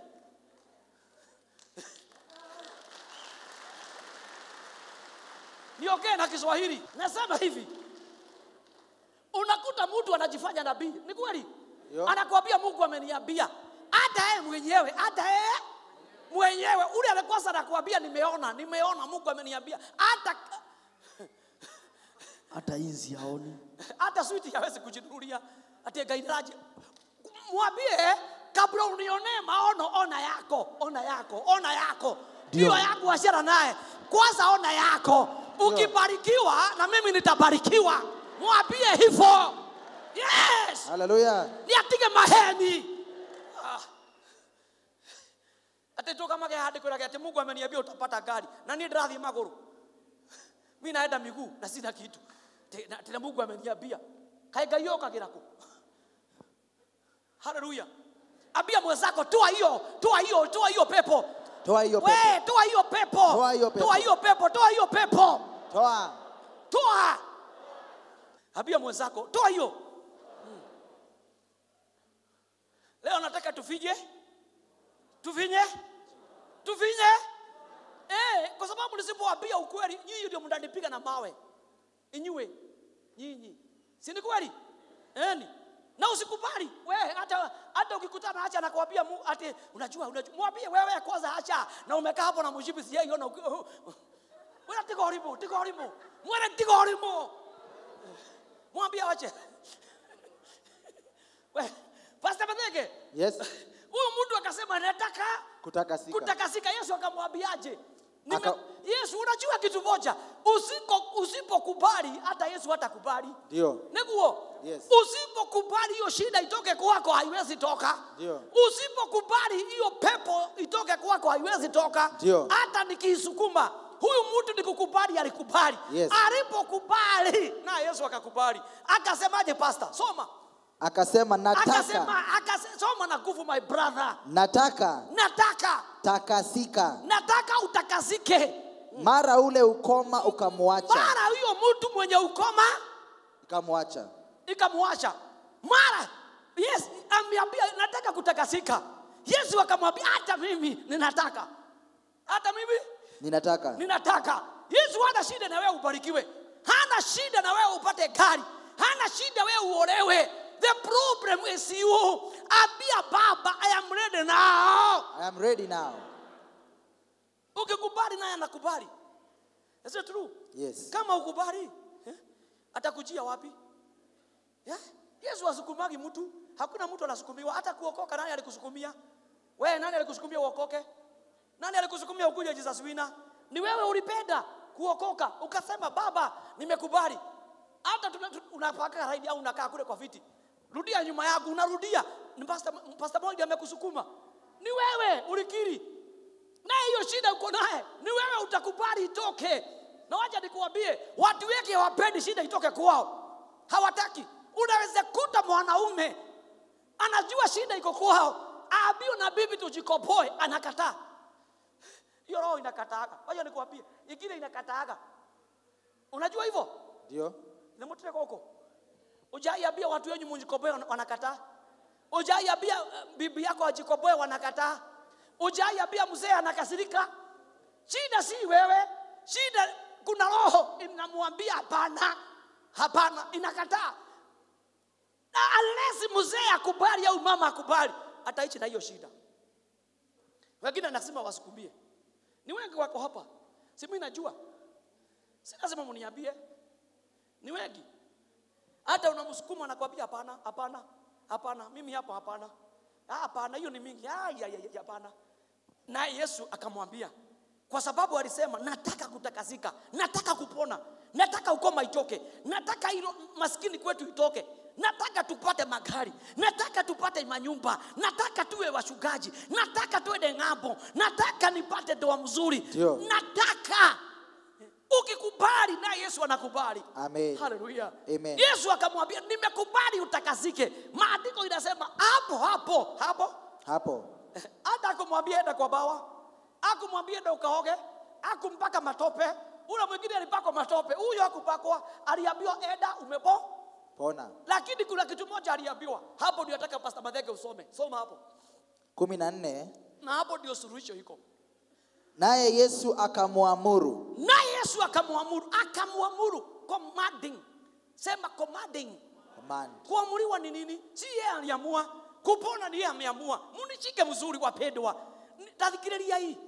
okay na Kiswahili nasema hivi Unakuta mtu anajifanya nabii, ni kweli, anakuambia Mungu ameniambia, hata yeye mwenyewe, hata yeye mwenyewe ule alikuwa sana kuambia nimeona, nimeona Mungu ameniambia, hata hata inzi haoni, hata switi hawezi kujinunulia, ati gairaji mwambie kabla unionee maono, ona yako, ona yako, ona yako hiyo yako, ashara naye kwanza, ona yako. Ukibarikiwa na mimi nitabarikiwa mwambie hivyo. Yes. Haleluya. Ni atige maheni. Ah. Ati toka mage hadi kura ati Mungu ameniambia utapata gari. Na ni ndirathi maguru. Mimi naenda miguu na sina kitu. Tena Mungu ameniambia. Kai gayo kagira ku. Haleluya. Ambia mwenzako toa hiyo, toa hiyo, toa hiyo pepo. Toa hiyo pepo. We, toa hiyo pepo. Toa hiyo pepo. Toa hiyo pepo, toa hiyo pepo. Toa. Toa ambia mwenzako toa hiyo hmm. leo nataka tufije tufinye tufinye eh, kwa sababu nisipowaambia ukweli nyinyi ndio mnanipiga na mawe inywe nyinyi si ni kweli eni yaani, na usikubali wewe hata hata ukikutana acha nakwambia ati unajua unajua mwambie wewe kwanza acha na umekaa hapo na mshipi sijaiona (laughs) wewe tiko horrible tiko horrible mwana tiko horrible mwambie awache pasta Betheke. Yes. Huyu mtu akasema nataka kutakasika. Kutakasika Yesu akamwambiaje? Nime, Aka... Yesu unajua kitu moja, usiko usipokubali hata Yesu hatakubali. Ndio. Niguo. Yes. Usipokubali hiyo shida itoke kwako haiwezi toka. Ndio. Usipokubali hiyo pepo itoke kwako haiwezi toka. Ndio. Hata nikiisukuma huyu mtu ni kukubali alikubali yes. alipokubali na yesu akakubali akasemaje pasta soma akasema nataka akasema, soma na nguvu my brother nataka nataka takasika nataka utakasike mara ule ukoma ukamwacha mara huyo mtu mwenye ukoma ikamwacha ikamwacha mara yes ambiambia nataka kutakasika yesu akamwambia hata mimi ninataka hata mimi ninataka ninataka yesu hana shida na wewe ubarikiwe hana shida na wewe upate gari hana shida wewe uolewe The problem is you. abia Baba, I am ready now. I am ready now. Ukikubali naye anakubali. Is it true? Yes. Kama ukubali, eh? atakujia wapi? Yeah? Yesu asukumagi mtu. Hakuna mtu anasukumiwa. Hata kuokoka nani alikusukumia? Wewe nani alikusukumia uokoke? Nani alikusukumia ukuja Jesus wina? Ni wewe ulipenda kuokoka ukasema, Baba, nimekubali. Hata unapaka raidi au unakaa kule kwa viti, rudia nyuma yangu, unarudia. Ni pastor, pastor mmoja amekusukuma. Ni wewe ulikiri, na hiyo shida uko naye, ni wewe utakubali itoke. Na wacha nikuambie, watu wengi hawapendi shida itoke kwao, hawataki. Unaweza kuta mwanaume anajua shida iko kwao, aambiwe na bibi tujikopoe, anakataa hiyo roho inakataaga. Wacha nikuambie, ingine inakataaga. Unajua hivyo? Ndio. Inamutreka koko. Ujaiambia watu wenyu mjikoboe wanakataa. Ujaiambia eh, bibi yako ajikoboe wanakataa. Ujaiambia mzee anakasirika. Shida si wewe. Shida kuna roho inamwambia hapana, hapana, inakataa. Na unless mzee akubali au mama akubali, ataishi na hiyo shida. Wengine anasema wasikumbie ni wengi wako hapa. Si mimi najua. Si lazima mniambie. Ni wengi. Hata unamsukuma anakuambia hapana, hapana, hapana. Mimi hapo hapana. Ah, hapana, hiyo ni mingi. Ah, ya, ya, ya, hapana. Naye Yesu akamwambia kwa sababu alisema nataka kutakasika, nataka kupona, nataka ukoma itoke, nataka hilo maskini kwetu itoke, nataka tupate magari, nataka tupate manyumba, nataka tuwe washugaji, nataka tuende ng'ambo, nataka nipate ndoa mzuri, nataka ukikubali na Yesu anakubali. Amen. Haleluya. Amen. Yesu akamwambia nimekubali utakazike. Maandiko inasema hapo hapo hapo hapo, hata akumwambia enda kwa bawa, akumwambia enda ukaoge, akumpaka matope. Ule mwingine alipakwa matope, huyo akupakwa, aliambiwa enda umebo pona. Lakini kuna kitu moja aliambiwa hapo, ndio nataka Pastor Madhege usome, soma hapo kumi na nne na hapo ndio suluhisho iko. Naye Yesu akamwamuru, naye Yesu akamwamuru, akamwamuru commanding, sema commanding, command. Kuamuriwa ni nini? Si yeye aliamua kupona, ni yeye ameamua. Munishike mzuri wapendwa, tathikiriria hii.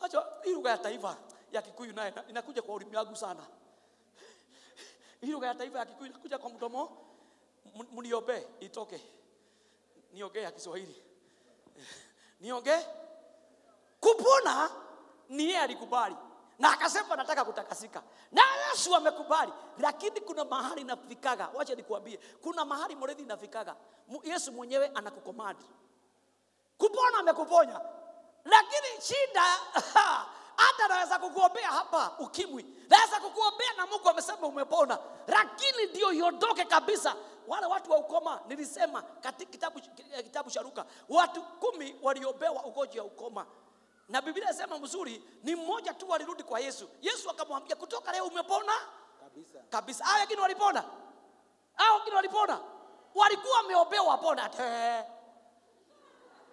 Acha hii lugha ya taifa ya Kikuyu naye inakuja kwa ulimi wangu sana hii lugha ya taifa ya Kikuyu inakuja kwa mdomo, mniombe itoke. Niongee ya Kiswahili, eh, niongee kupona. Ni yeye alikubali na akasema nataka kutakasika, na Yesu amekubali. Lakini kuna mahali inafikaga, wacha nikuambie, kuna mahali mrethi inafikaga, Yesu mwenyewe anakukomandi kupona, amekuponya lakini shida (laughs) hata naweza kukuombea hapa ukimwi, naweza kukuombea na Mungu amesema umepona, lakini ndio iondoke kabisa. Wale watu wa ukoma, nilisema katika kitabu, eh, kitabu cha Luka watu kumi waliobewa ugonjwa wa ukoma na Biblia inasema mzuri ni mmoja tu alirudi kwa Yesu. Yesu akamwambia kutoka leo umepona kabisa. Kabisa. Hao wengine walipona? Hao wengine walipona? Walikuwa wameobewa wapona honi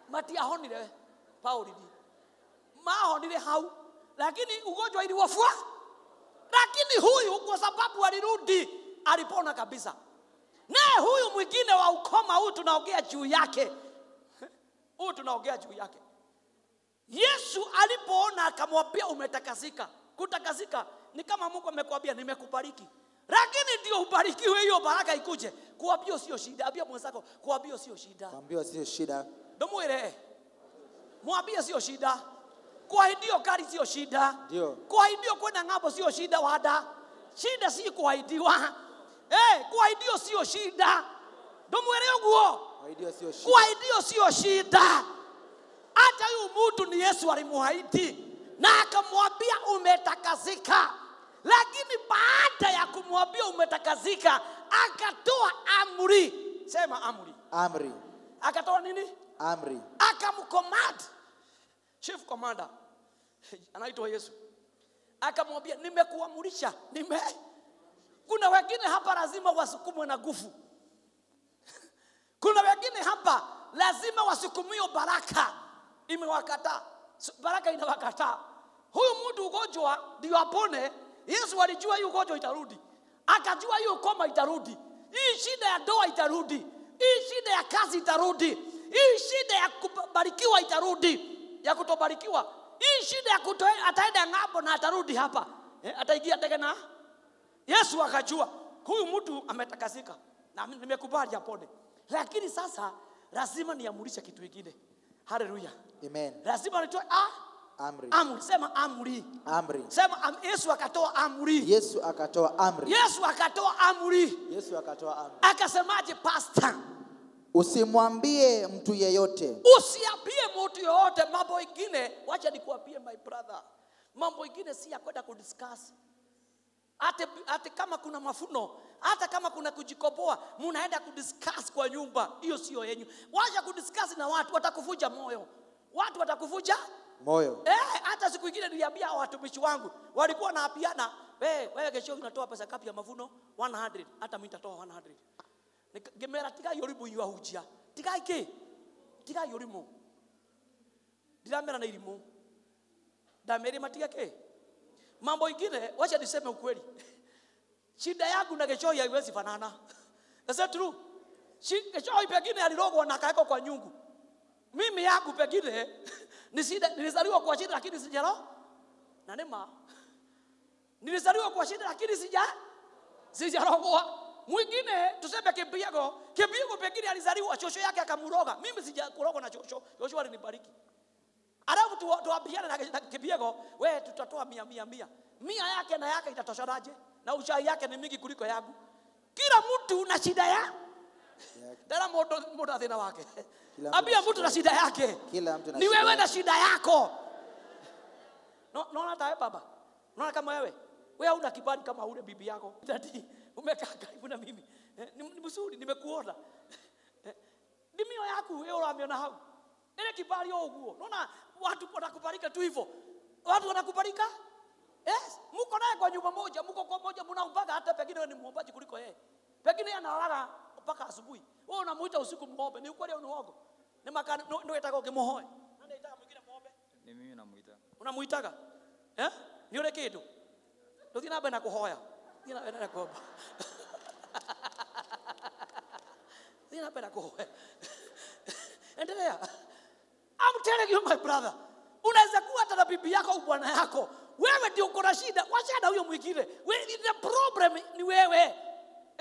Matia honire Pauli di. Mahonire hau lakini ugonjwa iliwafua. Lakini huyu kwa sababu alirudi alipona kabisa. Naye huyu mwingine wa ukoma huu tunaongea juu yake, (laughs) huu tunaongea juu yake. Yesu alipoona akamwambia, umetakasika. Kutakasika ni kama Mungu amekwambia nimekubariki, lakini ndio ubarikiwe, hiyo baraka ikuje. Kuambia sio shida, ambia mwenzako, kuambia sio shida, kuambia sio shida, ndomwire mwambie sio shida kuahidiwa gari sio shida, kuahidiwa kwenda ng'ambo sio shida wada, shida si kuahidiwa eh, kuahidiwa sio shida, ndumwire uguo kuahidiwa sio shida. Hata huyu mtu ni Yesu alimuahidi na akamwambia umetakasika, lakini baada ya kumwambia umetakasika, akatoa amri. Sema amri, amri. Akatoa nini? Amri. Akamkomandi chief commander anaitwa Yesu, akamwambia nimekuamurisha, nime kuna wengine hapa lazima wasukumwe na nguvu. (laughs) Kuna wengine hapa lazima wasukumiwe baraka, imewakataa baraka, inawakataa huyu mtu. Ugonjwa ndio apone. Yesu alijua hii ugonjwa itarudi, akajua hiyo koma itarudi, hii shida ya ndoa itarudi, hii shida ya kazi itarudi, hii shida ya kubarikiwa itarudi, ya kutobarikiwa hii shida ya kutoe ataenda ng'ambo na atarudi hapa eh, ataingia teke na Yesu akajua huyu mtu ametakasika na nimekubali apone, lakini sasa lazima niamurishe kitu kingine. Haleluya, amen. Lazima nitoe ah, amri. Amri. Sema amri. Amri. Sema am, Yesu akatoa amri. Yesu akatoa amri. Yesu akatoa amri. Yesu akatoa amri. Akasemaje pastor? usimwambie mtu yeyote usiambie mtu yeyote mambo ingine wacha nikuambie my brother mambo ingine si ya kwenda kudiscuss hata hata kama kuna mafuno hata kama kuna kujikoboa mnaenda kudiscuss kwa nyumba hiyo sio yenyu wacha kudiscuss na watu watakuvuja moyo watu watakuvuja moyo eh hata siku ingine niliambia watumishi wangu walikuwa naapiana wewe eh, wewe kesho unatoa pesa kapi ya mavuno 100 hata mimi nitatoa 100 ngimera tiga yurimu iyu ahunjia tigai ki tiga yurimu ndiramera na irimu ndameri matiga ki mambo ingine wacha niseme ukweli shida (laughs) yangu na Gechoi haiwezi fanana is that true Gechoi pengine alirogwa na kaeko kwa nyungu mimi yangu pengine nilizaliwa kwa shida lakini sijalo na nema (laughs) nilizaliwa kwa shida lakini sija sijarogwa mwingine tuseme Kipiago. Kipiago pengine alizaliwa shosho yake akamuroga. Mimi sijakuroga na shosho, Yoshua alinibariki. Alafu tuambiane tu na Kipiago, we tutatoa mia mia mia mia yake na yake itatoshanaje? Na uchai yake ni mingi kuliko yangu. Kila mtu na shida ya tena mundu na thina wake, ambia mtu na shida yake, ni wewe na shida yako. Naona no, tae baba, naona kama wewe wewe hauna kibali kama ule bibi yako umekaa karibu na mimi eh, ni mzuri nimekuona eh, ni mio yaku wewe unamiona hau ile kibali uguo unaona watu wanakubarika tu hivyo watu wanakubarika yes muko naye kwa nyumba moja muko kwa moja mnaumbaga hata pengine wewe ni muombaji kuliko yeye pengine yeye analala mpaka asubuhi wewe unamuita usiku muombe ni ukweli au ni uongo ni maka ndio itaka ukimuhoe nani itaka mwingine muombe ni mimi namuita unamuitaga eh ni yule kitu ndio na kuhoya Sina napenda kuomba. Sina napenda kuomba. Endelea. I'm telling you my brother. Unaweza kuwa hata bibi yako au bwana yako. Wewe ndio uko na shida. Wacha na huyo mwingine. The problem ni wewe.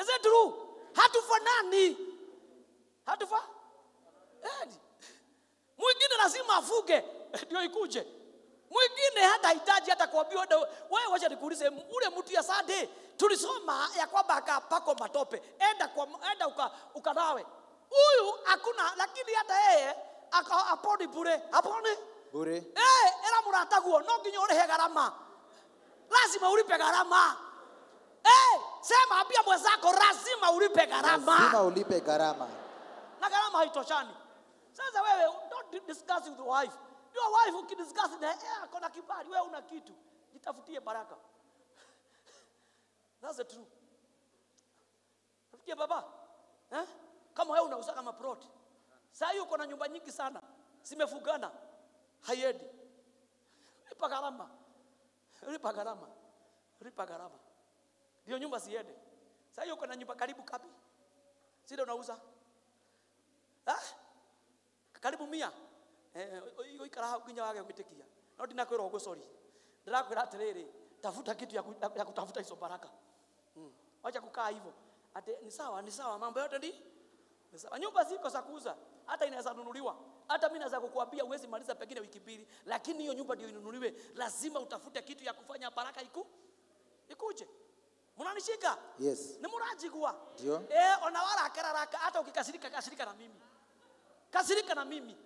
Is it true? Hatufanani. Hatufa? Eh. Mwingine lazima afuge ndio ikuje mwingine hata hitaji hata kuambiwa wewe, wacha nikuulize, ule mtu ya Sunday tulisoma ya kwamba akapako matope, enda, kwa, enda uka, ukanawe. Huyu hakuna, lakini hata yeye akaponi bure, aponi bure. Eh, era murataguo no ginyo urihe hegarama, lazima ulipe gharama. Eh, sema ambia mwenzako lazima ulipe gharama, lazima ulipe gharama, na gharama haitoshani. Sasa wewe don't discuss with your wife. Your wife ukidiscuss na yeye akona kibali, wewe una kitu, jitafutie baraka. That's the truth. Nafikia baba eh? Kama wewe unauzaka maproti saa hii uko na nyumba nyingi sana zimefugana, Hayedi. Lipa gharama, lipa gharama, lipa gharama ndio nyumba ziende. Saa hii uko na nyumba karibu kapi zile unauza ah? karibu mia eh, ikara hau nginya wage gwitikia no ndinakwira ugu sori ndirakwira atiriri tafuta kitu ya kutafuta izo baraka wacha kukaa hivyo. Ate ni sawa, ni sawa, mambo yote ndi ni sawa. Nyumba ziko za kuuza, hata inaweza kununuliwa. Hata mimi naweza kukuambia uwezi maliza pengine wiki mbili, lakini hiyo nyumba ndio inunuliwe. Lazima utafute kitu ya kufanya baraka iku ikuje. Mnanishika? Yes. Ni muraji kwa. Ndio. Eh, ona onawala akararaka hata ukikasirika kasirika na mimi. Kasirika na mimi.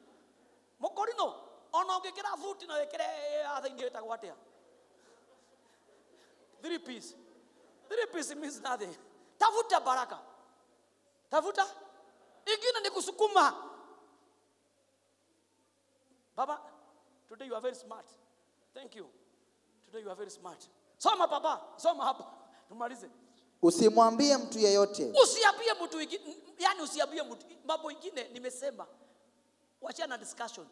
Mukorino ona ungikira buti na wekere athingi wetagwo atia. Three piece. Three means nothing. Tafuta baraka. Tafuta. Ingine ni kusukuma. Baba, today you are very smart. Thank you. Today you are very smart. Soma baba, soma hapa. Tumalize. Usimwambie mtu yeyote. Usiambie mtu yani usiambie mtu mambo ingine nimesema. Wachana discussion.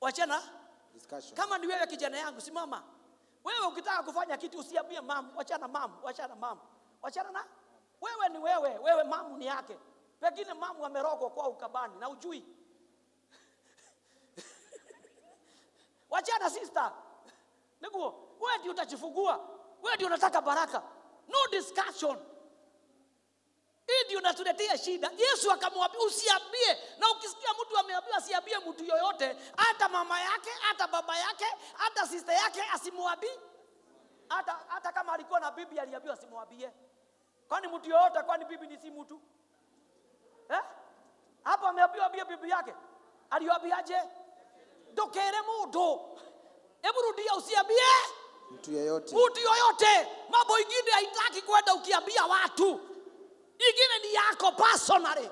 Wachana discussion. Kama ni wewe kijana yangu simama wewe ukitaka kufanya kitu usiambie mamu, wachana mamu, wachana mamu, wachana na wewe. Ni wewe, wewe mamu ni yake. Pengine mamu amerogwa kwa ukabani na ujui. (laughs) wachana sister, niguo wewe ndio utajifungua, wewe ndio unataka baraka, no discussion hii ndio natuletea shida yesu akamwambia usiambie na ukisikia mtu ameambiwa asiambie mtu yoyote hata mama yake hata baba yake hata sister yake asimwambii hata, hata kama alikuwa na bibi aliambiwa asimwambie kwani mtu yoyote kwani bibi ni si mtu eh? hapo ameambiwa bia bibi yake aliwaambiaje Dokere mundu hebu rudia usiambie mtu yoyote mtu yoyote mambo ingine haitaki kwenda ukiambia watu nyingine ni yako personally.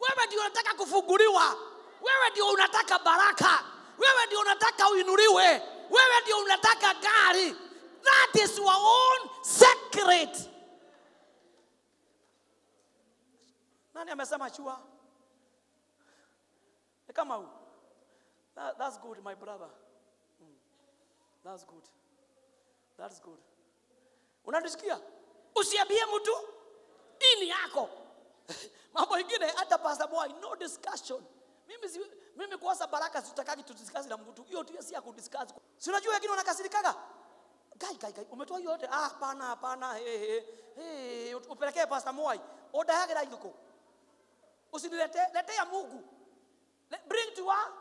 Wewe ndio unataka kufunguliwa, wewe ndio unataka baraka, wewe ndio unataka uinuliwe, wewe ndio unataka gari. That is your own secret. Nani amesema chua? kama huu. That, that's good my brother. Mm. That's good. That's good. Unanisikia? Usiambie mtu dini yako (laughs) mambo mengine hata pastor boy no discussion mimi si, mimi kuosa baraka sitakaki discuss na mtu hiyo tu si ya ku discuss. si unajua wengine wanakasirikaga gai gai gai umetoa hiyo yote ah pana pana. He he. hey, upelekee pastor boy oda yake na yuko usinilete ya Mungu Let, bring to her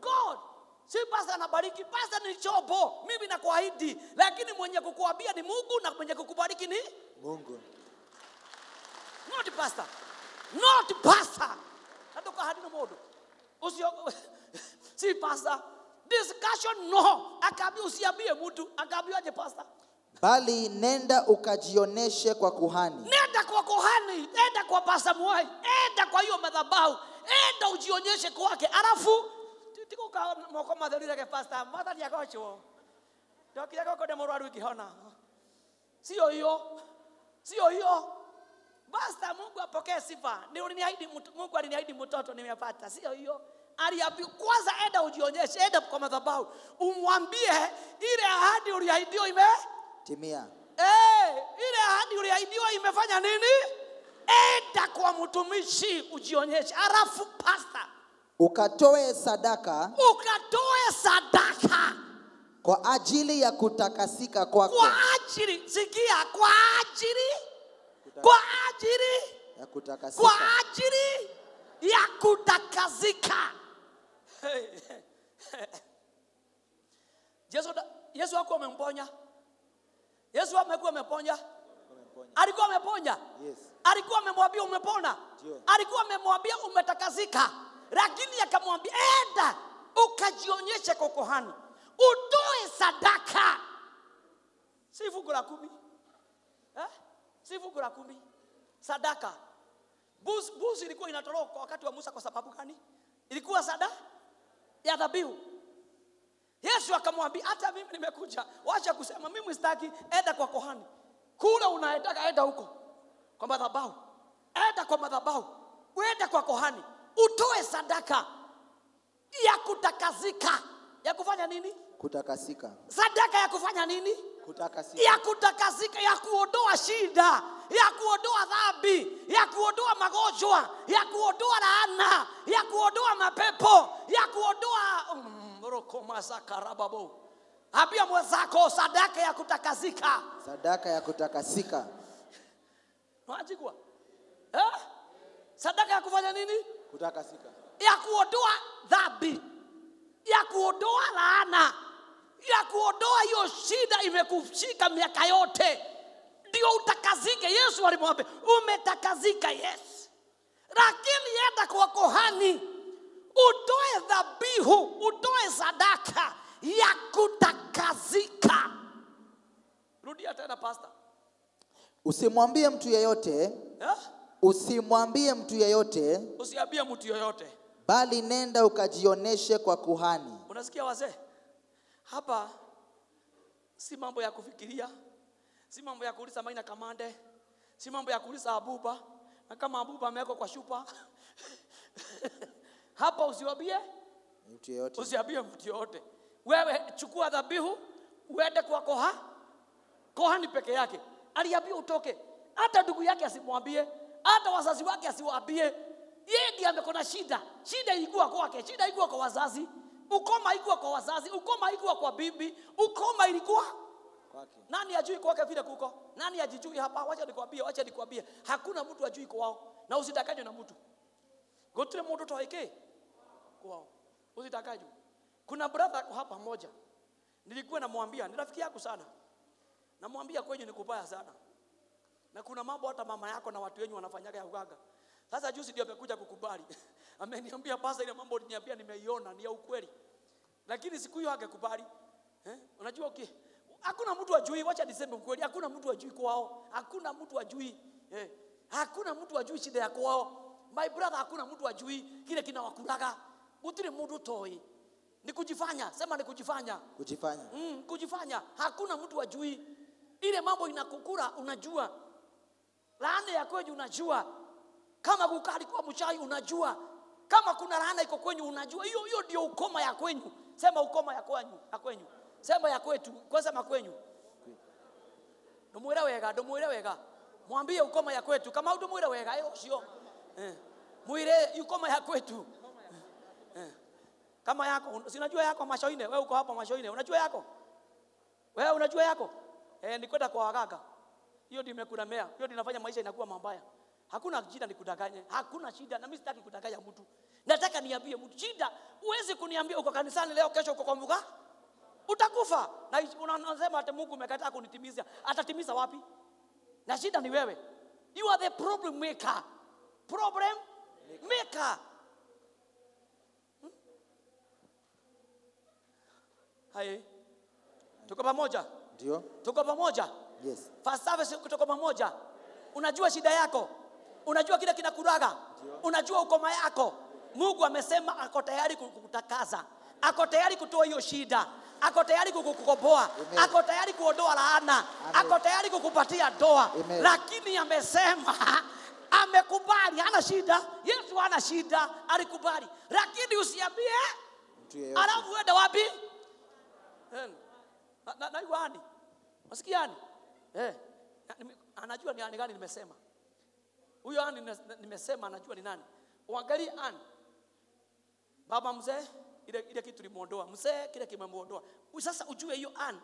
God si pasta anabariki pasta ni chombo mimi nakuahidi lakini mwenye kukuambia ni Mungu na mwenye kukubariki ni Mungu not pastor not pastor kadoka harino mundu usio (laughs) si pastor discussion no akabi usiambie mtu akaambia aje pastor bali nenda ukajioneshe kwa kuhani. Nenda kwa kuhani, nenda kwa mwai nenda kwa hiyo madhabahu, nenda ujionyeshe kwake, alafu tikuka moko madhuri mathurirege pasta mathari agochwo ndokiagokonde mũrwaru ikihona sio hiyo sio hiyo basta mungu apokee sifa Ni uliniahidi mungu aliniahidi mtoto nimepata sio hiyo aliambiwa kwanza enda ujionyeshe enda kwa madhabahu umwambie ile ahadi uliahidiwa ime timia hey, eh, ile ahadi uliahidiwa imefanya nini enda kwa mtumishi ujionyeshe alafu pasta ukatoe sadaka ukatoe sadaka kwa ajili ya kutakasika kwako kwa ajili sikia kwa ajili, kwa ajili kwa ajili ya kutakasika, kwa ajili ya kutakasika. Yesu, Yesu hakuwa amemponya, Yesu amekuwa ameponya alikuwa ameponya yes. alikuwa amemwambia umepona alikuwa amemwambia umetakazika lakini akamwambia enda ukajionyeshe kwa kohani utoe sadaka si fungu la kumi si fungu la kumi, sadaka. Buzi, buzi ilikuwa inatolewa kwa wakati wa Musa kwa sababu gani? Ilikuwa sada ya dhabihu. Yesu akamwambia, hata mimi nimekuja, wacha kusema mimi sitaki, enda kwa kohani kule unaetaka, enda huko kwa madhabahu, enda kwa madhabahu, uende kwa kohani utoe sadaka ya kutakasika, ya kufanya nini? Kutakasika, sadaka ya kufanya nini? kutakasika. ya kutakasika, ya kuondoa shida, ya kuondoa dhambi, ya kuondoa magonjwa, ya kuondoa laana, ya kuondoa mapepo, ya kuondoa mrokomasakarababu mm, ambia mwenzako sadaka ya kutakasika, sadaka ya kutakasika. (laughs) Unajigua eh? Sadaka ya kufanya nini? Kutakasika, ya kuondoa dhambi, ya kuondoa laana ya kuondoa hiyo shida imekushika miaka yote ndio utakazike yesu alimwambia umetakazika yes lakini enda kwa kohani utoe dhabihu utoe sadaka ya kutakazika rudia tena pasta usimwambie mtu yeyote yeah? usimwambie mtu yeyote usiambie mtu yeyote bali nenda ukajionyeshe kwa kuhani unasikia wazee hapa si mambo ya kufikiria, si mambo ya kuuliza Maina Kamande, si mambo ya kuuliza Abuba, na kama Abuba amewekwa kwa shupa (laughs) hapa usiwabie mtu yeyote, usiwabie mtu yeyote. Wewe chukua dhabihu uende kwa koha, kohani peke yake aliambia utoke, hata ndugu yake asimwambie, hata wazazi wake asiwaambie. Yeye ndiye amekona shida, shida ilikuwa kwake, shida ilikuwa kwa wazazi ukoma haikuwa kwa wazazi ukoma haikuwa kwa bibi ukoma ilikuwa kwake nani ajui kwake vile kuko nani ajijui hapa wacha nikwambie wacha nikwambie hakuna mtu ajui kwao na usitakanywe na mtu gotire mtu toeke kwao usitakanywe kuna brother hapa mmoja nilikuwa namwambia ni rafiki yako sana namwambia kwenye ni kubaya sana na kuna mambo hata mama yako na watu wenyu wanafanyaga ya uganga sasa juzi ndio amekuja kukubali (laughs) ameniambia pasta, ile mambo niambia, nimeiona ni ya ukweli, lakini siku hiyo hakukubali. Eh? Unajua okay. Hakuna mtu ajui, wacha niseme ukweli, hakuna mtu ajui kwao, hakuna mtu ajui eh. Hakuna mtu ajui shida ya kwao, My brother, hakuna mtu ajui kile kinawakulaga. Utiri mtu toi. Ni kujifanya, sema ni kujifanya. Kujifanya. Mm, kujifanya. Hakuna mtu ajui. Ile mambo inakukura unajua. Laana ya kweli unajua. Kama kukali kwa mchai unajua kama kuna laana iko kwenyu unajua hiyo hiyo ndio ukoma ya kwenyu sema ukoma ya kwenyu ya kwenyu sema ya kwetu kwa sema kwenyu ndumwira wega ndumwira wega mwambie ukoma ya kwetu kama ndumwira wega hiyo sio eh. mwire ukoma ya kwetu eh. eh. kama yako si unajua yako mashoine wewe uko hapa mashoine unajua yako wewe unajua yako eh, ni kwenda kwa waganga hiyo ndio imekulemea hiyo ndio inafanya maisha inakuwa mabaya Hakuna shida nikudanganye, hakuna shida, na mimi sitaki kudanganya mtu. Nataka niambie mtu shida, huwezi kuniambia uko kanisani leo, kesho uko kwa mbuga, utakufa. Na unasema ati Mungu umekataa kunitimizia, atatimiza wapi? Na shida ni wewe, you are the problem maker, problem maker. Hmm? Hai, tuko pamoja? Ndio, tuko pamoja. Yes. First service, tuko pamoja. Unajua shida yako unajua kile kinakuraga unajua ukoma yako mungu amesema ako tayari kukutakaza ako tayari kutoa hiyo shida ako tayari kukukoboa ako tayari kuondoa laana ako tayari kukupatia doa lakini amesema (laughs) amekubali hana shida yesu hana shida alikubali lakini usiambie alafu uende wapi naigwani eh, na, na, nasikiani eh. anajua ni gani nimesema huyo ani nimesema anajua ni nani. Uangalie ani baba mzee, ile ile kitu limuondoa mzee, kile kimemuondoa. Sasa ujue hiyo ani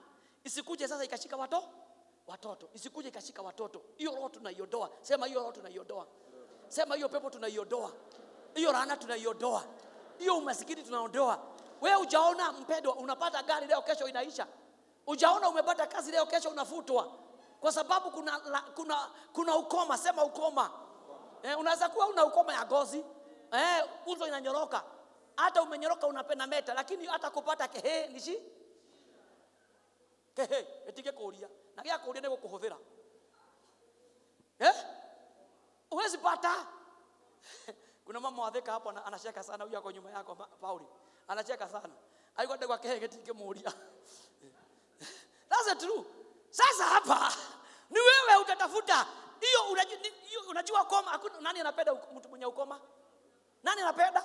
isikuje sasa ikashika watoto watoto, isikuje ikashika watoto. Hiyo roho tunaiondoa sema hiyo roho tunaiondoa sema hiyo pepo tunaiodoa, hiyo rana tunaiodoa, hiyo umasikini tunaondoa. Wewe ujaona mpendwa, unapata gari leo, kesho inaisha. Ujaona umepata kazi leo, kesho unafutwa, kwa sababu kuna, la, kuna, kuna ukoma. Sema ukoma Eh, unaweza kuwa una ukoma ya gozi eh, uzo inanyoroka, hata umenyoroka unapenda meta, lakini hata kupata kehe ni kehe etige kuria na gya kuria ni gukuhuthira eh, uwezi pata (laughs) kuna mama watheka hapo anacheka sana, huyu ako nyuma yako Pauli, anacheka sana alikuwa ndegwa kehe getinge muria (laughs) that's true. Sasa hapa (laughs) ni wewe utatafuta hiyo unajua, unajua hakuna nani anapenda mtu mwenye ukoma nani anapenda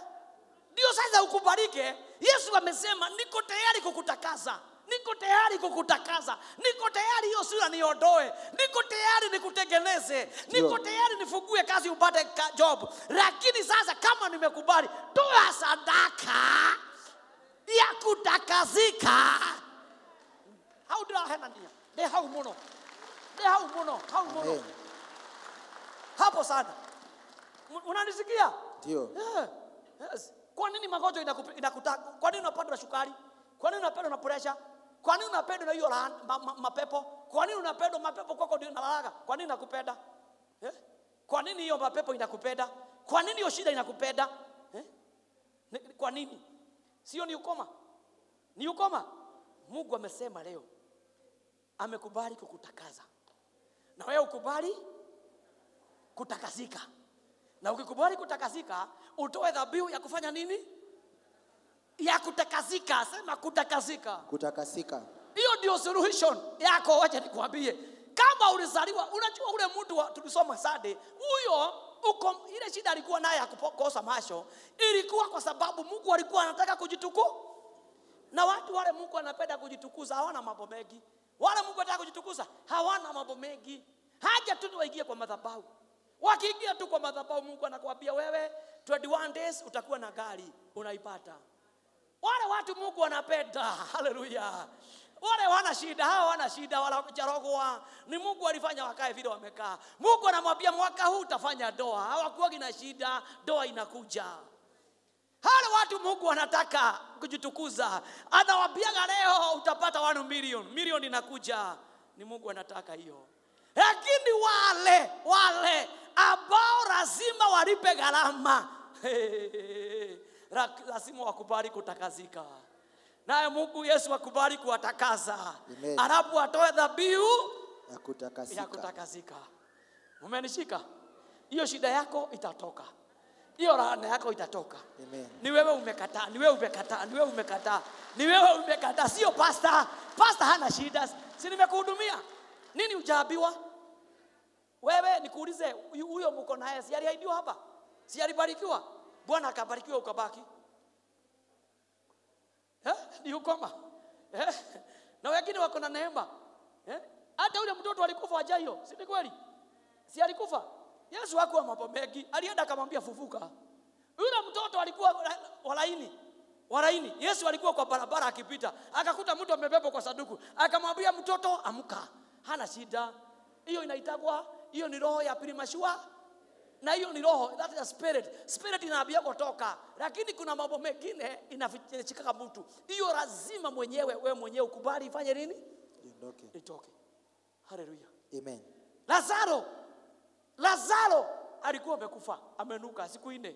ndio sasa ukubarike yesu amesema niko tayari kukutakaza niko tayari kukutakaza niko tayari hiyo sura niondoe niko tayari nikutengeneze niko tayari nifugue kazi upate ka job lakini sasa kama nimekubali toa sadaka ya kutakazika haudirahenania dehau muno hau muno hau muno Amen hapo sana unanisikia ndio yeah. yes. kwa nini magonjwa inakutaka inakuta, kwa nini unapanda na shukari kwa nini unapendwa na pressure kwa nini unapendwa na hiyo mapepo kwa nini unapendwa mapepo kwako ndio inalalaga kwa nini nakupenda eh? kwa nini hiyo mapepo inakupenda kwa nini hiyo shida inakupenda eh? kwa nini sio ni ukoma ni ukoma mungu amesema leo amekubali kukutakaza na wewe ukubali kutakasika. Na ukikubali kutakasika, utoe dhabihu ya kufanya nini? Ya kutakasika. Sema kutakasika, kutakasika. Hiyo ndio solution yako. Wacha nikwambie, kama ulizaliwa, unajua ule mtu tulisoma sade huyo uko ile shida alikuwa naye akukosa macho, ilikuwa kwa sababu Mungu alikuwa anataka kujituku na watu wale Mungu anapenda kujitukuza hawana mambo mengi, wale Mungu anataka kujitukuza hawana mambo mengi, haja tu waingie kwa madhabahu Wakiingia tu kwa madhabahu, Mungu anakuambia wewe, 21 days utakuwa na gari unaipata. Wale watu Mungu wanapenda, (laughs) haleluya. Wale wana shida, hao wana shida, wala jarogwa. Ni Mungu alifanya wakae vile wamekaa. Mungu anamwambia mwaka huu utafanya doa, hawakuwagi na shida, doa inakuja. Hale watu Mungu anataka kujitukuza, anawaambiaga leo utapata wanu million, million inakuja. Ni Mungu anataka hiyo, lakini wale wale ambao lazima walipe gharama. Hey, lazima wakubali kutakazika, naye Mungu Yesu akubali kuwatakaza alafu atoe dhabihu ya kutakazika kutakazika. Umenishika? Hiyo shida yako itatoka, hiyo laana yako itatoka. Ni wewe umekataa, ni wewe umekataa, ni wewe umekataa, ni wewe umekataa, sio pasta. Pasta hana shida, si nimekuhudumia nini? ujaabiwa wewe nikuulize, huyo mko naye si aliahidiwa hapa? Si alibarikiwa? Bwana akabarikiwa ukabaki. Eh? Ni ukoma. Eh? Na wengine wako na neema. Eh? Hata yule mtoto alikufa wa ajayo, si ni kweli? Si alikufa? Yesu hakuwa mambo mengi, alienda akamwambia fufuka. Yule mtoto alikuwa walaini walaini. Yesu alikuwa kwa barabara akipita, akakuta mtu amebebwa kwa sanduku, akamwambia mtoto, amka, hana shida. Hiyo inaitagwa hiyo ni roho ya primashua na hiyo ni roho that is a spirit spirit inaambia kutoka lakini kuna mambo mengine inafichika mtu hiyo lazima mwenyewe we mwenyewe ukubali ifanye nini itoke itoke haleluya amen lazaro lazaro alikuwa amekufa amenuka siku nne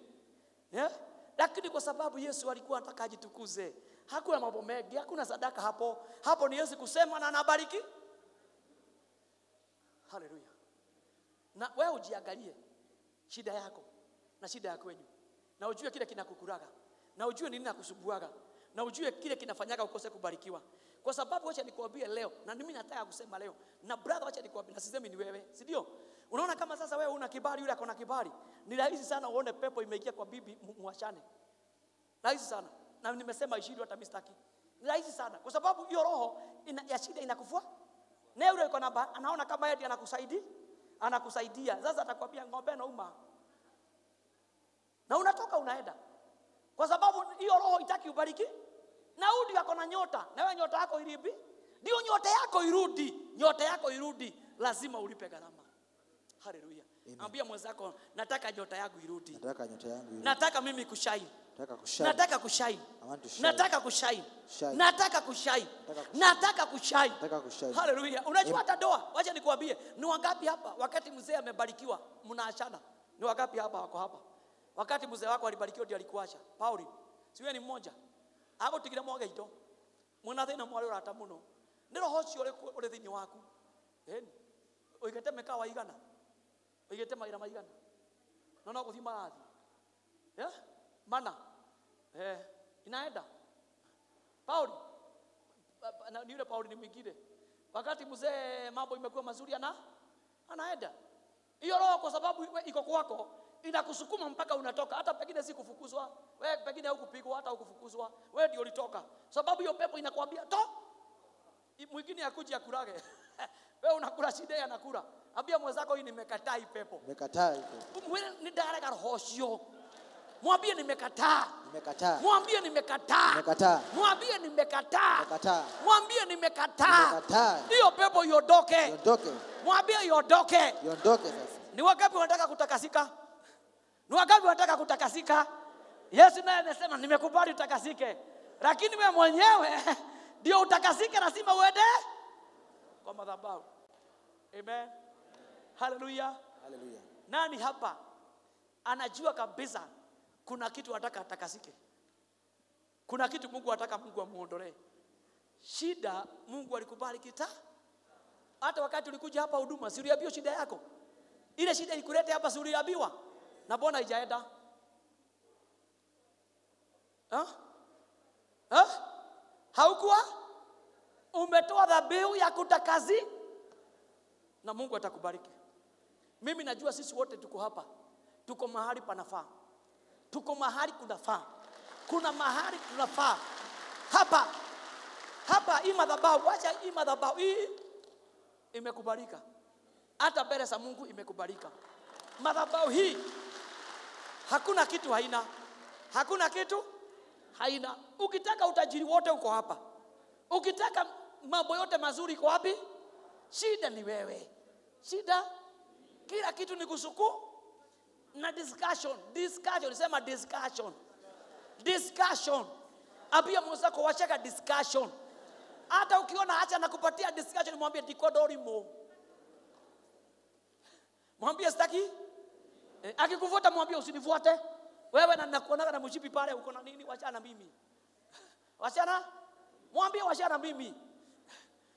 yeah? lakini kwa sababu yesu alikuwa anataka ajitukuze hakuna mambo mengi hakuna sadaka hapo hapo ni yesu kusema na anabariki haleluya na wewe ujiangalie shida yako na shida ya kwenyu na ujue kile kinakukuraga na ujue nini nakusubuaga na ujue kile kinafanyaga ukose kubarikiwa kwa sababu wacha nikwambie leo na mimi nataka kusema leo na brother wacha nikwambie na sisemi ni wewe si ndio unaona kama sasa wewe una kibali yule akona kibali ni rahisi sana uone pepo imeingia kwa bibi mwachane rahisi sana na nimesema ishindo hata mistaki ni rahisi sana kwa sababu hiyo roho ina, ya shida inakufua na yule yuko namba anaona kama yeye ndiye anakusaidia. Sasa atakwambia ng'ombe nauma, na unatoka unaenda, kwa sababu hiyo roho itaki ubariki. Daudi ako na nyota, na wewe nyota yako iribi Ndio nyota yako irudi, nyota yako irudi, lazima ulipe gharama. Haleluya! Ambia mwenzako, nataka nyota yangu irudi, nataka nyota yangu irudi, nataka mimi kushine nataka kushine nataka kushine nataka kushine nataka kushine haleluya unajua hata doa wacha nikuambie ni wangapi hapa wakati mzee amebarikiwa mnaachana ni wangapi hapa wako hapa wakati mzee wako alibarikiwa ndio alikuacha pauli siwe ni mmoja hapo agutigire mwaga ito mwina thina mwari urata muno ni roho ucio uri thini waku eni uigite mika waigana uigite maira maigana na no guthii marathi yeah? mana eh, inaenda Pauli ni yule Pauli ni mwingine. Wakati mzee mambo imekuwa mazuri, ana anaenda hiyo roho, kwa sababu iko kwako inakusukuma mpaka unatoka. Hata pengine si kufukuzwa wewe, pengine hukupigwa hata hukufukuzwa wewe, ndio ulitoka, sababu hiyo pepo inakwambia to. Mwingine akuje akurage wewe, (laughs) unakula shida, yanakula ambia mwenzako, hii nimekataa hii pepo, nimekataa hii pepo, ni daraka roho mwambie nimekataa nimekataa mwambie nimekataa nimekataa mwambie nimekataa mwambie nimekataa hiyo pepo iondoke mwambie iondoke ni wangapi wanataka kutakasika ni wangapi wanataka kutakasika Yesu naye amesema nimekubali utakasike lakini we mwenyewe (laughs) ndio utakasike lazima uende kwa madhabahu amen haleluya nani hapa anajua kabisa kuna kitu ataka atakasike, kuna kitu Mungu ataka Mungu amuondolee shida. Mungu alikubali kita, hata wakati ulikuja hapa huduma, si uliambiwa shida yako? Ile shida ikulete hapa, si uliambiwa? Na mbona haijaenda ha? ha? Haukuwa umetoa dhabihu ya kutakazi, na Mungu atakubariki. Mimi najua sisi wote tuko hapa, tuko mahali panafaa tuko mahali kunafaa, kuna mahali kunafaa hapa hapa. Hii madhabahu, wacha hii madhabahu hii imekubalika, hata mbele za Mungu imekubalika. Madhabahu hii hakuna kitu haina, hakuna kitu haina. Ukitaka utajiri wote uko hapa, ukitaka mambo yote mazuri iko wapi? Shida ni wewe, shida kila kitu ni kusukuu na discussion discussion sema discussion discussion ambie mwenzako wacheka discussion hata ukiona acha nakupatia discussion mwambie dikodorimo mwambie sitaki eh, akikuvuta mwambie usinifuate wewe na nakuonaga na mshipi pale uko na nini wachana mimi wachana mwambie wachana mimi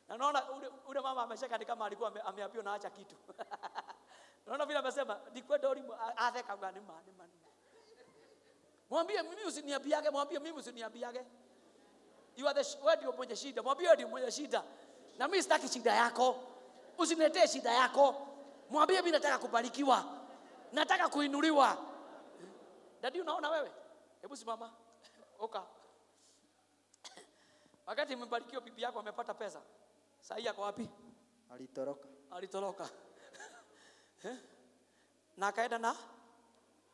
na naona ule, ule mama ameshaka ni kama alikuwa ameambiwa naacha kitu (laughs) Unaona vile amesema ni kwenda ulimu athekanga ni mani mani. Mwambie mimi usiniambiage, mwambie mimi usiniambiage. You are the wewe ndio mwenye shida. Mwambie wewe ndio mwenye shida. Na mimi sitaki shida yako. Usiniletee shida yako. Mwambie mimi nataka kubarikiwa. Nataka kuinuliwa. Dadi unaona wewe? Hebu simama. Oka. Wakati umebarikiwa bibi yako amepata pesa. Sasa yako wapi? Alitoroka. Alitoroka. Eh? na akaenda na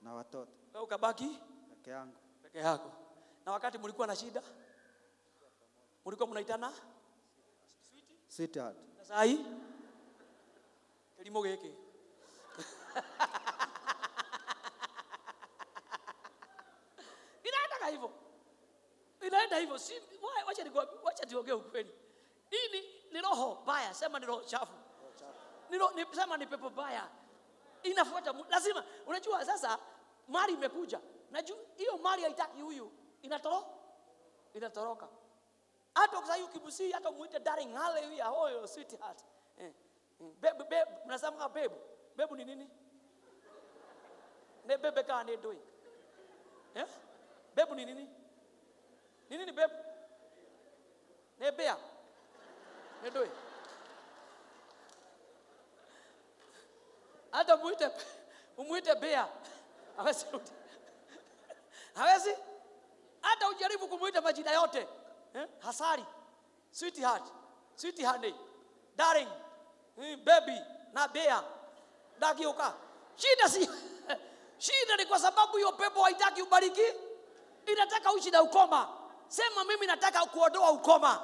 na watoto wewe ukabaki peke yangu peke yako na wakati mlikuwa na shida mlikuwa mnaitana sweetheart sasa hii kilimo giki (laughs) inaenda hivyo inaenda hivyo si wacha nikwambie wacha niongee ukweli hii ni roho baya sema ni roho chafu ni, roho sema ni pepo baya inafuata lazima. Unajua sasa mali imekuja, najua hiyo mali haitaki huyu, inatoro inatoroka. Hata sasa hiyo kibusi, hata muite darling, haleluya hoyo sweetheart, eh, bebe eh, bebe mnasema bebe bebe ni nini? Ne bebe kaa ne doing eh? bebe ni nini? Ni nini babe? Ne bea ne doing hata muite umwite bea hawezi hawezi hata ujaribu kumwita majina yote eh? hasari sweetheart sweetheart, honey darling eh, baby na bea dakiuka shida si shida ni kwa sababu hiyo pepo haitaki ubariki inataka uishi na ukoma sema mimi nataka kuondoa ukoma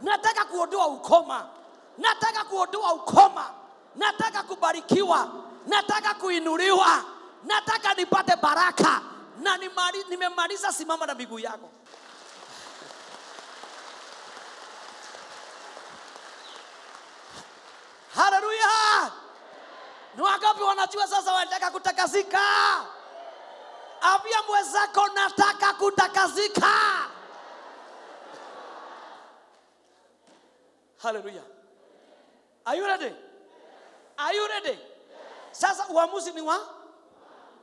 nataka kuondoa ukoma nataka kuondoa ukoma nataka kubarikiwa, nataka kuinuliwa, nataka nipate baraka na nimemaliza, simama na miguu yako. Haleluya! Ni wangapi wanajua sasa wanataka kutakazika? Ambia mwenzako, nataka kutakazika Haleluya! Are you ready? Are you ready? Yes. Sasa uamuzi ni wa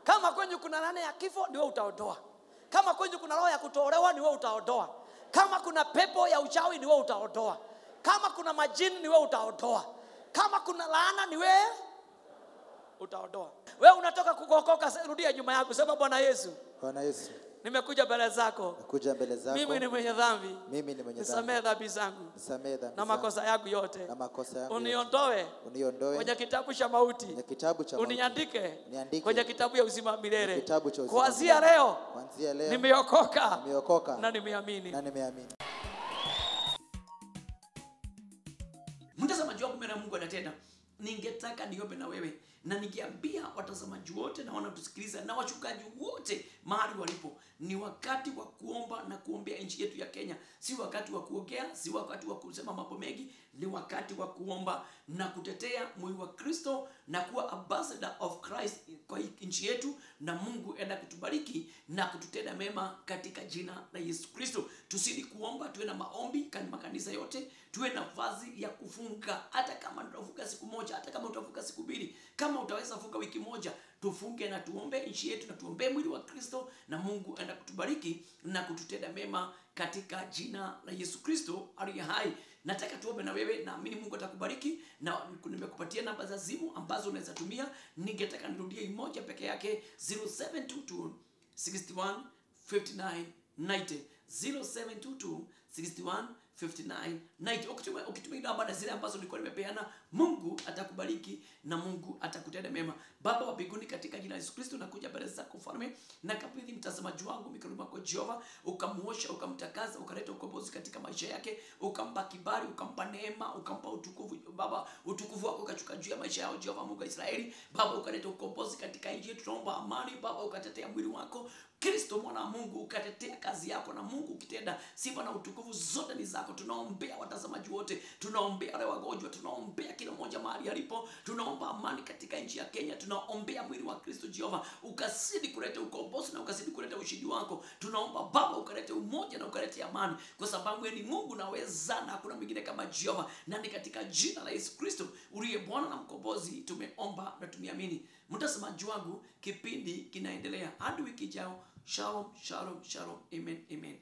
kama kwenye kuna nane ya kifo ni wewe utaondoa. Kama kwenye kuna roho ya kutolewa ni wewe utaondoa. Kama kuna pepo ya uchawi ni wewe utaondoa. Kama kuna majini ni wewe utaondoa. Kama kuna laana ni wewe utaondoa. Wewe unatoka kuokoka, rudia nyuma yangu, sema Bwana Yesu. Bwana Yesu nimekuja mbele zako nimekuja mbele zako mimi ni mwenye dhambi mimi ni mwenye nisamehe dhambi zangu dhambi na makosa yangu yote na makosa yangu uniondoe uniondoe kwenye kitabu cha mauti kwenye kitabu cha mauti uniandike kwenye kitabu ya uzima milele kitabu cha uzima kuanzia leo kuanzia leo nimeokoka nimeokoka na nimeamini na nimeamini mtazamaji wangu mbele Mungu anatenda ningetaka niombe na wewe na nikiambia watazamaji wote na wanatusikiliza na wachungaji wote mahali walipo, ni wakati wa kuomba na kuombea nchi yetu ya Kenya, si wakati wa kuongea, si wakati wa kusema mambo mengi, ni wakati wa kuomba na kutetea mwili wa Kristo na kuwa ambassador of Christ kwa nchi yetu, na Mungu enda kutubariki na kututenda mema katika jina la Yesu Kristo. tusidi kuomba, tuwe na maombi kan makanisa yote, tuwe na vazi ya kufunga, hata kama tutafunga siku moja, hata kama utafunga siku mbili, kama utaweza funga wiki moja, tufunge na tuombe nchi yetu na tuombee mwili wa Kristo, na Mungu enda kutubariki na kututenda mema katika jina la Yesu Kristo aliye hai. Nataka tuombe na wewe, naamini Mungu atakubariki, na nimekupatia namba za simu ambazo unaweza tumia. Ningetaka nirudie moja peke yake 0722 61 59 90 0722 61 59 90 ukitumia ukitumia namba na zile ambazo nilikuwa nimepeana Mungu atakubariki na Mungu atakutenda mema baba wa mbinguni katika jina la Yesu Kristo nakuja mbele za mfalme na kabidhi mtazamaji wangu mikononi mwako Jehova ukamuosha ukamtakaza ukaleta ukombozi katika maisha yake ukampa kibali ukampa neema ukampa utukufu baba utukufu wako ukachuka juu ya maisha yao Jehova Mungu wa Israeli baba ukaleta ukombozi katika nchi yetu tunaomba amani baba ukatetea mwili wako kristo mwana wa mungu ukatetea kazi yako na mungu ukitenda sifa na utukufu zote ni zako tunaombea watazamaji wote tunaombea wale wagonjwa tunaombea kila mmoja mahali alipo tunaomba amani katika nchi ya kenya tunaombea mwili wa kristo jehova ukasidi kuleta ukombozi na ukasidi kuleta ushindi wako tunaomba baba ukalete umoja na ukalete amani kwa sababu ni mungu naweza na hakuna mwingine kama jehova na ni katika jina la yesu kristo uliye bwana na mkombozi tumeomba na tumeamini mtazamaji wangu kipindi kinaendelea hadi wiki ijao Shalom, shalom, shalom. Amen, amen.